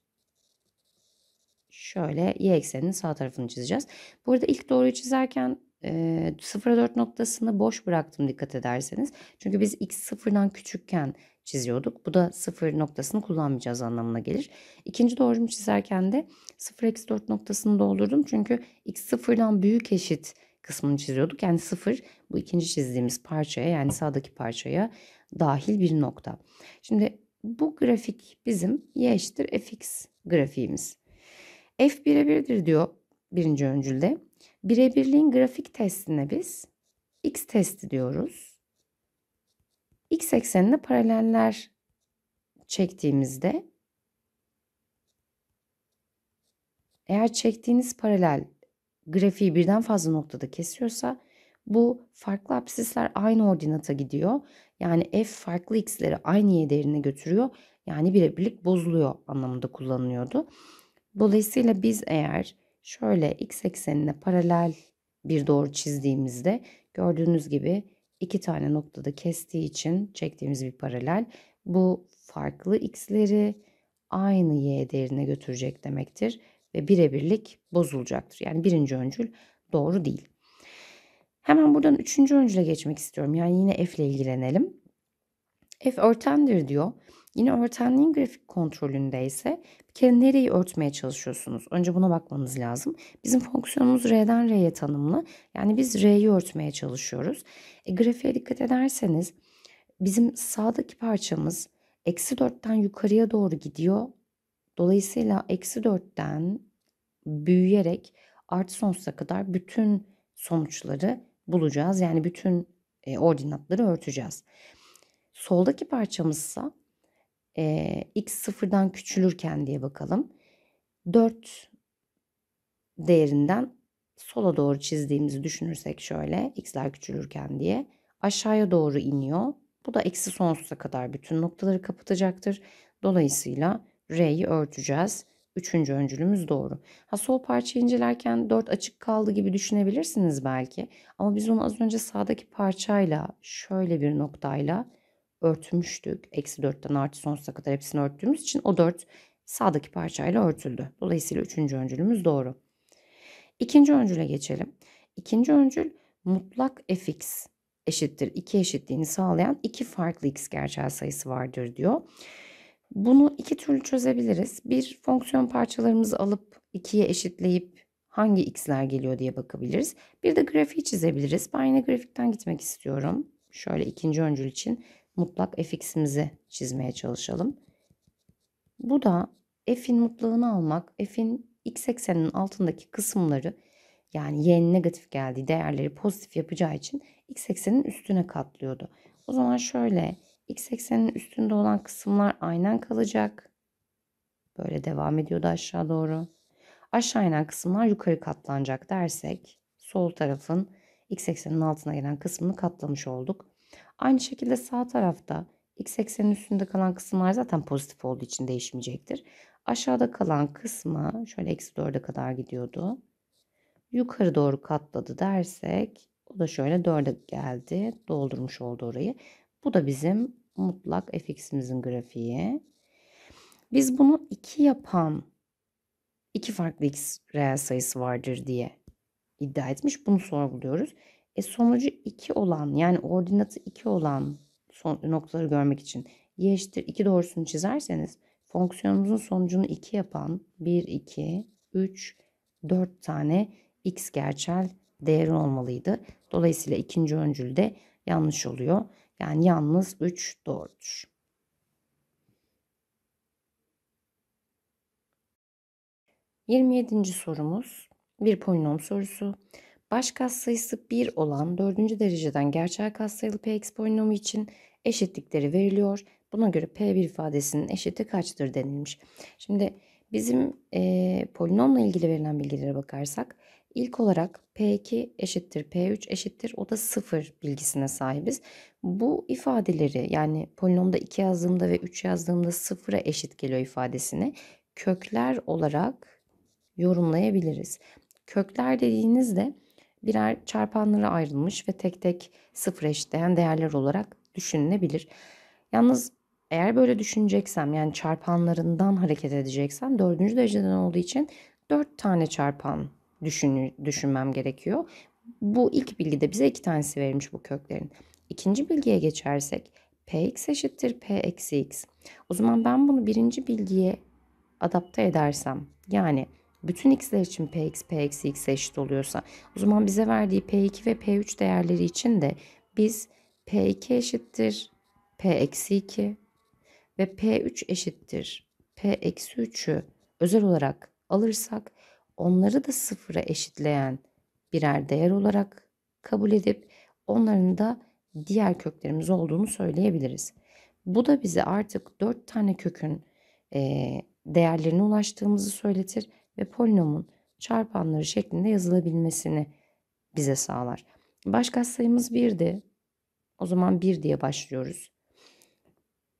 Şöyle y ekseninin sağ tarafını çizeceğiz. Burada ilk doğruyu çizerken e, 4 noktasını boş bıraktım dikkat ederseniz. Çünkü biz x sıfırdan küçükken çiziyorduk. Bu da sıfır noktasını kullanmayacağız anlamına gelir. İkinci doğrumu çizerken de 0 eksi 4 noktasını doldurdum. Çünkü x sıfırdan büyük eşit kısmını çiziyorduk. Yani sıfır bu ikinci çizdiğimiz parçaya yani sağdaki parçaya dahil bir nokta. Şimdi bu grafik bizim y eşittir fx grafiğimiz. f birebirdir diyor birinci öncülde. Birebirliğin grafik testine biz x testi diyoruz. X eksenine paraleller çektiğimizde eğer çektiğiniz paralel grafiği birden fazla noktada kesiyorsa bu farklı apsisler aynı ordinata gidiyor. Yani f farklı x'leri aynı y değerine götürüyor. Yani birebirlik bozuluyor anlamında kullanılıyordu. Dolayısıyla biz eğer şöyle x eksenine paralel bir doğru çizdiğimizde gördüğünüz gibi iki tane noktada kestiği için çektiğimiz bir paralel bu farklı x'leri aynı y değerine götürecek demektir ve birebirlik bozulacaktır. Yani birinci öncül doğru değil. Hemen buradan üçüncü öncüle geçmek istiyorum. Yani yine f ile ilgilenelim. F örtendir diyor. Yine örtenliğin grafik kontrolünde ise bir kere nereyi örtmeye çalışıyorsunuz? Önce buna bakmanız lazım. Bizim fonksiyonumuz R'den R'ye tanımlı. Yani biz R'yi örtmeye çalışıyoruz. E, grafiğe dikkat ederseniz bizim sağdaki parçamız eksi 4'ten yukarıya doğru gidiyor. Dolayısıyla eksi 4'ten büyüyerek artı sonsuza kadar bütün sonuçları bulacağız. Yani bütün e, ordinatları örteceğiz. Soldaki parçamızsa e, x sıfırdan küçülürken diye bakalım. 4 değerinden sola doğru çizdiğimizi düşünürsek şöyle x'ler küçülürken diye aşağıya doğru iniyor. Bu da eksi sonsuza kadar bütün noktaları kapatacaktır. Dolayısıyla R'yi örteceğiz. Üçüncü öncülümüz doğru. Ha sol parçayı incelerken 4 açık kaldı gibi düşünebilirsiniz belki. Ama biz onu az önce sağdaki parçayla şöyle bir noktayla örtmüştük. Eksi 4'ten artı sonsuza kadar hepsini örttüğümüz için o 4 sağdaki parçayla örtüldü. Dolayısıyla üçüncü öncülümüz doğru. İkinci öncüle geçelim. İkinci öncül mutlak fx eşittir 2 eşitliğini sağlayan iki farklı x gerçel sayısı vardır diyor. Bunu iki türlü çözebiliriz. Bir fonksiyon parçalarımızı alıp 2'ye eşitleyip hangi x'ler geliyor diye bakabiliriz. Bir de grafiği çizebiliriz. Ben yine grafikten gitmek istiyorum. Şöyle ikinci öncül için mutlak fx'imizi çizmeye çalışalım. Bu da f'in mutlağını almak, f'in x ekseninin altındaki kısımları yani y'nin negatif geldiği değerleri pozitif yapacağı için x eksenin üstüne katlıyordu. O zaman şöyle x eksenin üstünde olan kısımlar aynen kalacak. Böyle devam ediyordu aşağı doğru. Aşağı inen kısımlar yukarı katlanacak dersek sol tarafın x ekseninin altına gelen kısmını katlamış olduk. Aynı şekilde sağ tarafta x eksenin üstünde kalan kısımlar zaten pozitif olduğu için değişmeyecektir. Aşağıda kalan kısmı şöyle eksi 4'e kadar gidiyordu. Yukarı doğru katladı dersek o da şöyle 4'e geldi. Doldurmuş oldu orayı. Bu da bizim mutlak fx'imizin grafiği. Biz bunu 2 yapan iki farklı x reel sayısı vardır diye iddia etmiş. Bunu sorguluyoruz. E sonucu 2 olan yani ordinatı 2 olan son, noktaları görmek için y eşittir 2 doğrusunu çizerseniz fonksiyonumuzun sonucunu 2 yapan 1, 2, 3, 4 tane x gerçel değeri olmalıydı. Dolayısıyla ikinci öncül de yanlış oluyor. Yani yalnız 3 doğrudur. Yirmi yedinci sorumuz bir polinom sorusu. Baş sayısı 1 olan 4. dereceden gerçel katsayılı px polinomu için eşitlikleri veriliyor. Buna göre p1 ifadesinin eşiti kaçtır denilmiş. Şimdi bizim e, polinomla ilgili verilen bilgilere bakarsak ilk olarak p2 eşittir p3 eşittir o da 0 bilgisine sahibiz. Bu ifadeleri yani polinomda 2 yazdığımda ve 3 yazdığımda 0'a eşit geliyor ifadesini kökler olarak yorumlayabiliriz. Kökler dediğinizde birer çarpanlara ayrılmış ve tek tek sıfır eşitleyen değerler olarak düşünülebilir. Yalnız eğer böyle düşüneceksem yani çarpanlarından hareket edeceksem dördüncü dereceden olduğu için dört tane çarpan düşün, düşünmem gerekiyor. Bu ilk bilgide bize iki tanesi verilmiş bu köklerin. İkinci bilgiye geçersek px eşittir p eksi x. O zaman ben bunu birinci bilgiye adapte edersem yani bütün x'ler için px, p eksi x eşit oluyorsa o zaman bize verdiği p2 ve p3 değerleri için de biz p2 eşittir p eksi 2 ve p3 eşittir p eksi 3'ü özel olarak alırsak onları da sıfıra eşitleyen birer değer olarak kabul edip onların da diğer köklerimiz olduğunu söyleyebiliriz. Bu da bize artık 4 tane kökün değerlerine ulaştığımızı söyletir ve polinomun çarpanları şeklinde yazılabilmesini bize sağlar. Baş katsayımız 1'di. O zaman 1 diye başlıyoruz.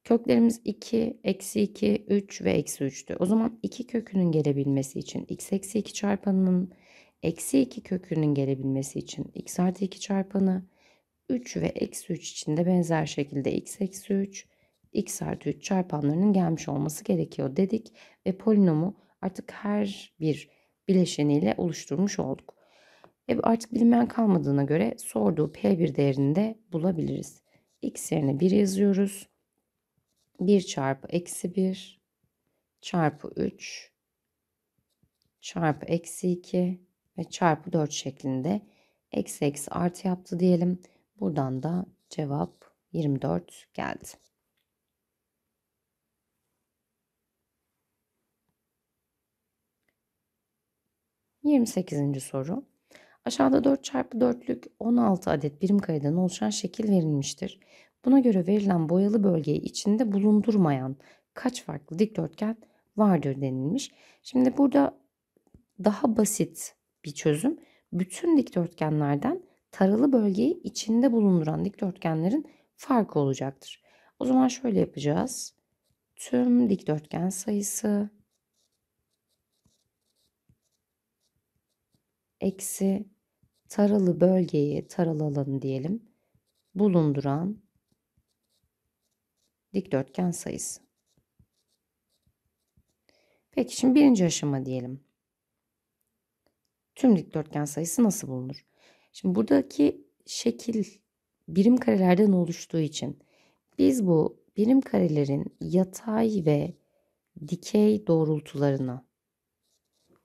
Köklerimiz 2, eksi 2, 3 ve eksi 3'tü. O zaman 2 kökünün gelebilmesi için x eksi 2 çarpanının eksi 2 kökünün gelebilmesi için x artı 2 çarpanı 3 ve eksi 3 için de benzer şekilde x eksi 3, x artı 3 çarpanlarının gelmiş olması gerekiyor dedik ve polinomu artık her bir bileşeniyle oluşturmuş olduk. E artık bilinmeyen kalmadığına göre sorduğu P1 değerini de bulabiliriz. X yerine 1 yazıyoruz. 1 çarpı eksi 1 çarpı 3 çarpı eksi 2 ve çarpı 4 şeklinde eksi eksi artı yaptı diyelim. Buradan da cevap 24 geldi. 28. soru. Aşağıda 4 çarpı 4'lük 16 adet birim kareden oluşan şekil verilmiştir. Buna göre verilen boyalı bölgeyi içinde bulundurmayan kaç farklı dikdörtgen vardır denilmiş. Şimdi burada daha basit bir çözüm. Bütün dikdörtgenlerden taralı bölgeyi içinde bulunduran dikdörtgenlerin farkı olacaktır. O zaman şöyle yapacağız. Tüm dikdörtgen sayısı eksi taralı bölgeyi, taralı alanı diyelim, bulunduran dikdörtgen sayısı. Peki şimdi birinci aşama diyelim. Tüm dikdörtgen sayısı nasıl bulunur? Şimdi buradaki şekil birim karelerden oluştuğu için biz bu birim karelerin yatay ve dikey doğrultularını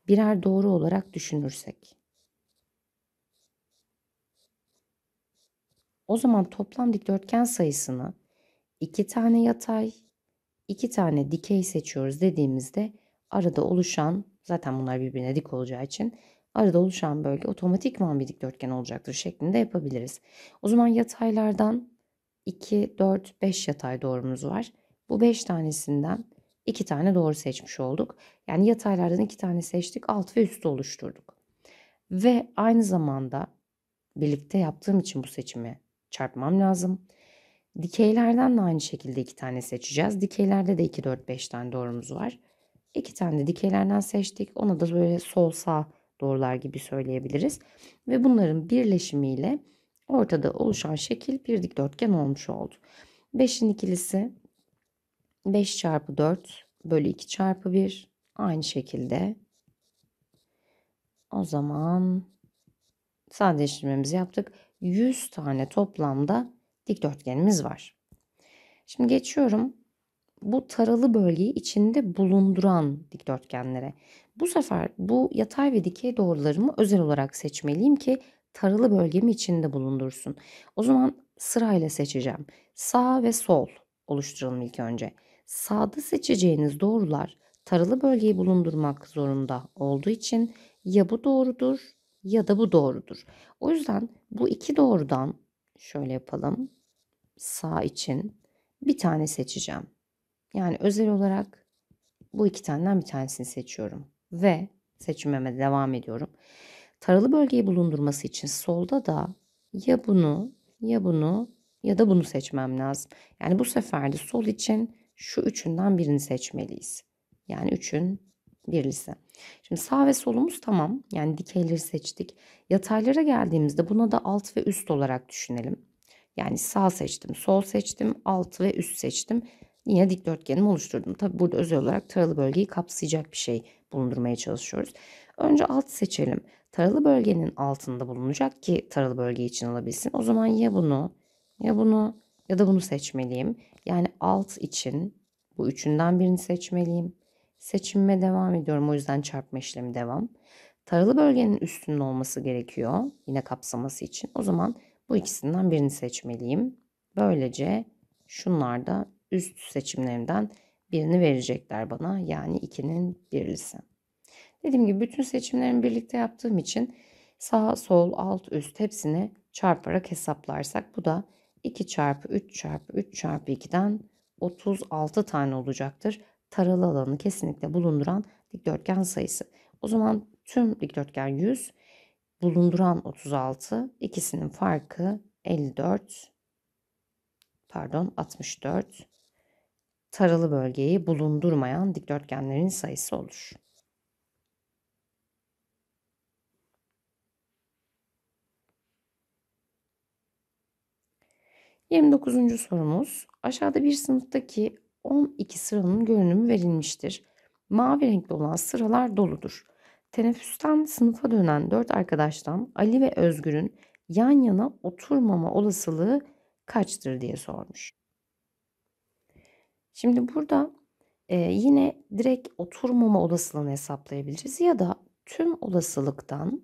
birer doğru olarak düşünürsek O zaman toplam dikdörtgen sayısını iki tane yatay, iki tane dikey seçiyoruz dediğimizde arada oluşan zaten bunlar birbirine dik olacağı için arada oluşan bölge otomatikman bir dikdörtgen olacaktır şeklinde yapabiliriz. O zaman yataylardan 2, 4, 5 yatay doğrumuz var. Bu 5 tanesinden 2 tane doğru seçmiş olduk. Yani yataylardan 2 tane seçtik, alt ve üstü oluşturduk. Ve aynı zamanda birlikte yaptığım için bu seçimi çarpmam lazım. Dikeylerden de aynı şekilde iki tane seçeceğiz. Dikeylerde de 2, 4, 5 tane doğrumuz var. İki tane de dikeylerden seçtik. Ona da böyle sol sağ doğrular gibi söyleyebiliriz. Ve bunların birleşimiyle ortada oluşan şekil bir dikdörtgen olmuş oldu. 5'in ikilisi 5 çarpı 4 bölü 2 çarpı 1 aynı şekilde. O zaman sadeleştirmemizi yaptık. 100 tane toplamda dikdörtgenimiz var. Şimdi geçiyorum bu taralı bölgeyi içinde bulunduran dikdörtgenlere. Bu sefer bu yatay ve dikey doğrularımı özel olarak seçmeliyim ki taralı bölgemi içinde bulundursun. O zaman sırayla seçeceğim. Sağ ve sol oluşturalım ilk önce. Sağda seçeceğiniz doğrular taralı bölgeyi bulundurmak zorunda olduğu için ya bu doğrudur ya da bu doğrudur. O yüzden bu iki doğrudan şöyle yapalım. Sağ için bir tane seçeceğim. Yani özel olarak bu iki taneden bir tanesini seçiyorum. Ve seçimime devam ediyorum. Taralı bölgeyi bulundurması için solda da ya bunu ya bunu ya da bunu seçmem lazım. Yani bu sefer de sol için şu üçünden birini seçmeliyiz. Yani üçün birlisi. Şimdi sağ ve solumuz tamam. Yani dikeyleri seçtik. Yataylara geldiğimizde buna da alt ve üst olarak düşünelim. Yani sağ seçtim, sol seçtim, alt ve üst seçtim. Yine dikdörtgenimi oluşturdum. Tabi burada özel olarak taralı bölgeyi kapsayacak bir şey bulundurmaya çalışıyoruz. Önce alt seçelim. Taralı bölgenin altında bulunacak ki taralı bölge için alabilsin. O zaman ya bunu ya bunu ya da bunu seçmeliyim. Yani alt için bu üçünden birini seçmeliyim. Seçimime devam ediyorum. O yüzden çarpma işlemi devam. Taralı bölgenin üstünün olması gerekiyor. Yine kapsaması için. O zaman bu ikisinden birini seçmeliyim. Böylece şunlar da üst seçimlerimden birini verecekler bana. Yani ikinin birlisi. Dediğim gibi bütün seçimlerimi birlikte yaptığım için sağ, sol, alt, üst hepsini çarparak hesaplarsak bu da 2 çarpı 3 çarpı 3 çarpı 2'den 36 tane olacaktır taralı alanı kesinlikle bulunduran dikdörtgen sayısı. O zaman tüm dikdörtgen 100 bulunduran 36 ikisinin farkı 54 pardon 64 taralı bölgeyi bulundurmayan dikdörtgenlerin sayısı olur. Yirmi dokuzuncu sorumuz aşağıda bir sınıftaki 12 sıranın görünümü verilmiştir. Mavi renkli olan sıralar doludur. Teneffüsten sınıfa dönen dört arkadaştan Ali ve Özgür'ün yan yana oturmama olasılığı kaçtır diye sormuş. Şimdi burada e, yine direkt oturmama olasılığını hesaplayabiliriz ya da tüm olasılıktan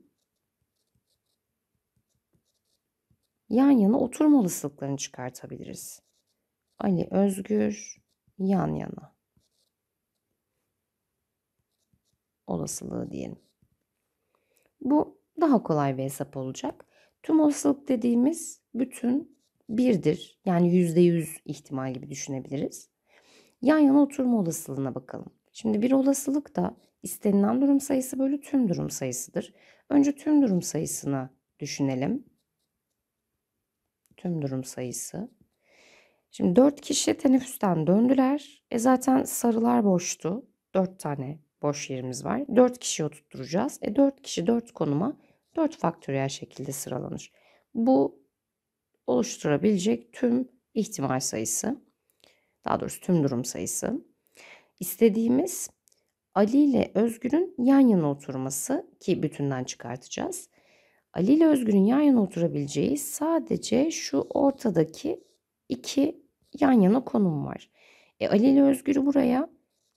yan yana oturma olasılıklarını çıkartabiliriz. Ali Özgür yan yana olasılığı diyelim. Bu daha kolay bir hesap olacak. Tüm olasılık dediğimiz bütün birdir. Yani yüzde yüz ihtimal gibi düşünebiliriz. Yan yana oturma olasılığına bakalım. Şimdi bir olasılık da istenilen durum sayısı bölü tüm durum sayısıdır. Önce tüm durum sayısını düşünelim. Tüm durum sayısı Şimdi dört kişi teneffüsten döndüler. E zaten sarılar boştu. Dört tane boş yerimiz var. Dört kişi oturtturacağız. E Dört kişi dört konuma dört faktöriyel şekilde sıralanır. Bu oluşturabilecek tüm ihtimal sayısı. Daha doğrusu tüm durum sayısı. İstediğimiz Ali ile Özgür'ün yan yana oturması ki bütünden çıkartacağız. Ali ile Özgür'ün yan yana oturabileceği sadece şu ortadaki iki yan yana konum var. E, Ali ile Özgür'ü buraya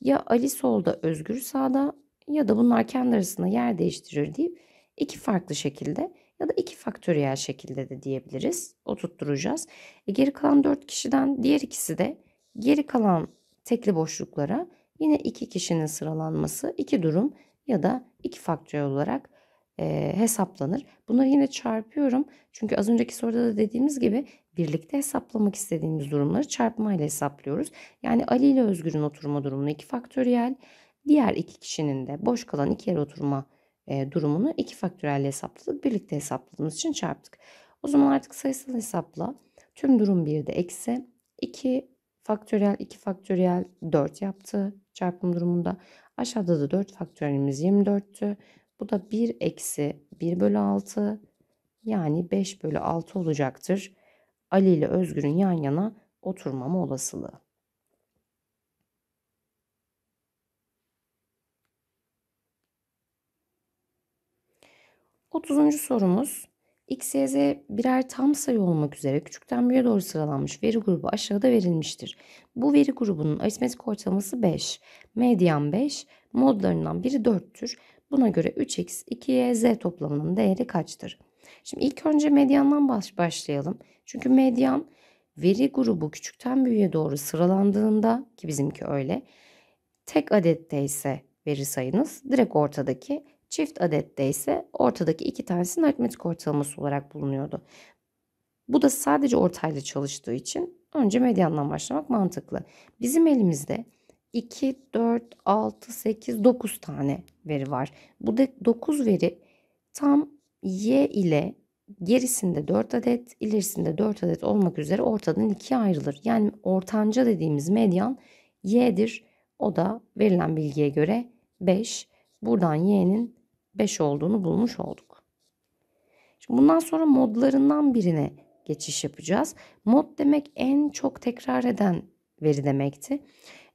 ya Ali solda Özgür sağda ya da bunlar kendi arasında yer değiştirir deyip iki farklı şekilde ya da iki faktöriyel şekilde de diyebiliriz. Oturtturacağız. E, geri kalan dört kişiden diğer ikisi de geri kalan tekli boşluklara yine iki kişinin sıralanması iki durum ya da iki faktöriyel olarak e, hesaplanır. Bunları yine çarpıyorum. Çünkü az önceki soruda da dediğimiz gibi birlikte hesaplamak istediğimiz durumları çarpma ile hesaplıyoruz. Yani Ali ile Özgür'ün oturma durumunu 2 faktöriyel, diğer iki kişinin de boş kalan iki yer oturma e, durumunu 2 faktöriyel hesapladık. Birlikte hesapladığımız için çarptık. O zaman artık sayısal hesapla tüm durum 1'de eksi 2 faktöriyel 2 faktöriyel 4 yaptı çarpım durumunda. Aşağıda da 4 faktöriyelimiz 24'tü. Bu da 1 eksi 1 bölü 6 yani 5 bölü 6 olacaktır. Ali ile Özgür'ün yan yana oturmama olasılığı. Otuzuncu sorumuz X, Y, Z birer tam sayı olmak üzere küçükten büyüğe doğru sıralanmış veri grubu aşağıda verilmiştir. Bu veri grubunun aritmetik ortalaması 5, medyan 5, modlarından biri 4'tür. Buna göre 3x, 2y, z toplamının değeri kaçtır? Şimdi ilk önce medyandan başlayalım. Çünkü medyan veri grubu küçükten büyüğe doğru sıralandığında ki bizimki öyle tek adette ise veri sayınız direkt ortadaki çift adette ise ortadaki iki tanesinin aritmetik ortalaması olarak bulunuyordu. Bu da sadece ortayla çalıştığı için önce medyandan başlamak mantıklı. Bizim elimizde 2, 4, 6, 8, 9 tane veri var. Bu da 9 veri tam Y ile gerisinde 4 adet, ilerisinde 4 adet olmak üzere ortadan ikiye ayrılır. Yani ortanca dediğimiz medyan y'dir. O da verilen bilgiye göre 5. Buradan y'nin 5 olduğunu bulmuş olduk. Şimdi bundan sonra modlarından birine geçiş yapacağız. Mod demek en çok tekrar eden veri demekti.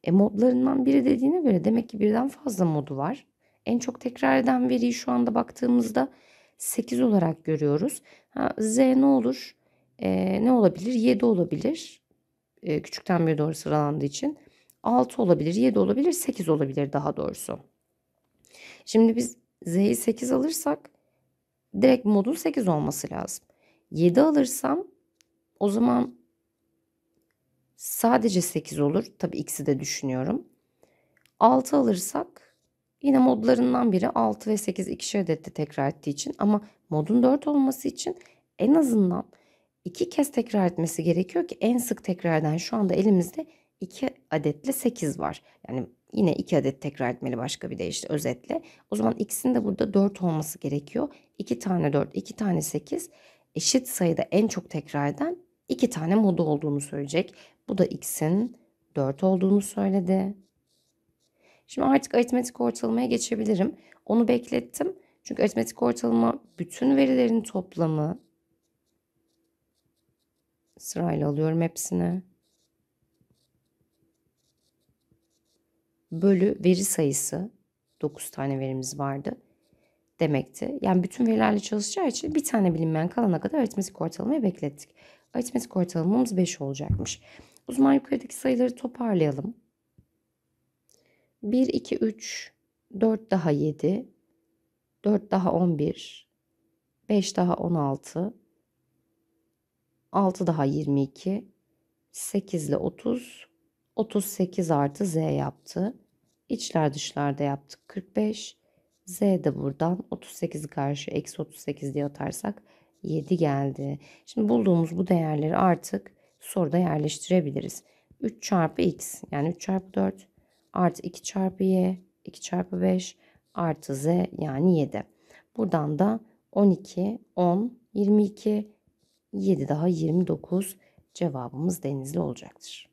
E modlarından biri dediğine göre demek ki birden fazla modu var. En çok tekrar eden veriyi şu anda baktığımızda 8 olarak görüyoruz. Ha, Z ne olur? E, ne olabilir? 7 olabilir. E, küçükten büyüğe doğru sıralandığı için. 6 olabilir, 7 olabilir, 8 olabilir daha doğrusu. Şimdi biz Z'yi 8 alırsak direkt modun 8 olması lazım. 7 alırsam o zaman sadece 8 olur. Tabii x'i de düşünüyorum. 6 alırsak Yine modlarından biri 6 ve 8 ikişer adette tekrar ettiği için ama modun 4 olması için en azından 2 kez tekrar etmesi gerekiyor ki en sık tekrar eden şu anda elimizde 2 adetle 8 var. Yani yine 2 adet tekrar etmeli başka bir deyişle özetle. O zaman ikisinin de burada 4 olması gerekiyor. 2 tane 4, 2 tane 8 eşit sayıda en çok tekrar eden 2 tane modu olduğunu söyleyecek. Bu da x'in 4 olduğunu söyledi. Şimdi artık aritmetik ortalamaya geçebilirim. Onu beklettim. Çünkü aritmetik ortalama bütün verilerin toplamı. Sırayla alıyorum hepsini. Bölü veri sayısı. 9 tane verimiz vardı demekti. Yani bütün verilerle çalışacağı için bir tane bilinmeyen kalana kadar aritmetik ortalamayı beklettik. Aritmetik ortalamamız 5 olacakmış. O zaman yukarıdaki sayıları toparlayalım. 1, 2, 3, 4 daha 7, 4 daha 11, 5 daha 16, 6 daha 22, 8 ile 30, 38 artı Z yaptı. İçler dışlarda yaptık 45. Z de buradan 38 karşı eksi 38 diye atarsak 7 geldi. Şimdi bulduğumuz bu değerleri artık soruda yerleştirebiliriz. 3 çarpı x yani 3 çarpı 4 artı 2 çarpı y 2 çarpı 5 artı z yani 7. Buradan da 12, 10, 22, 7 daha 29 cevabımız denizli olacaktır.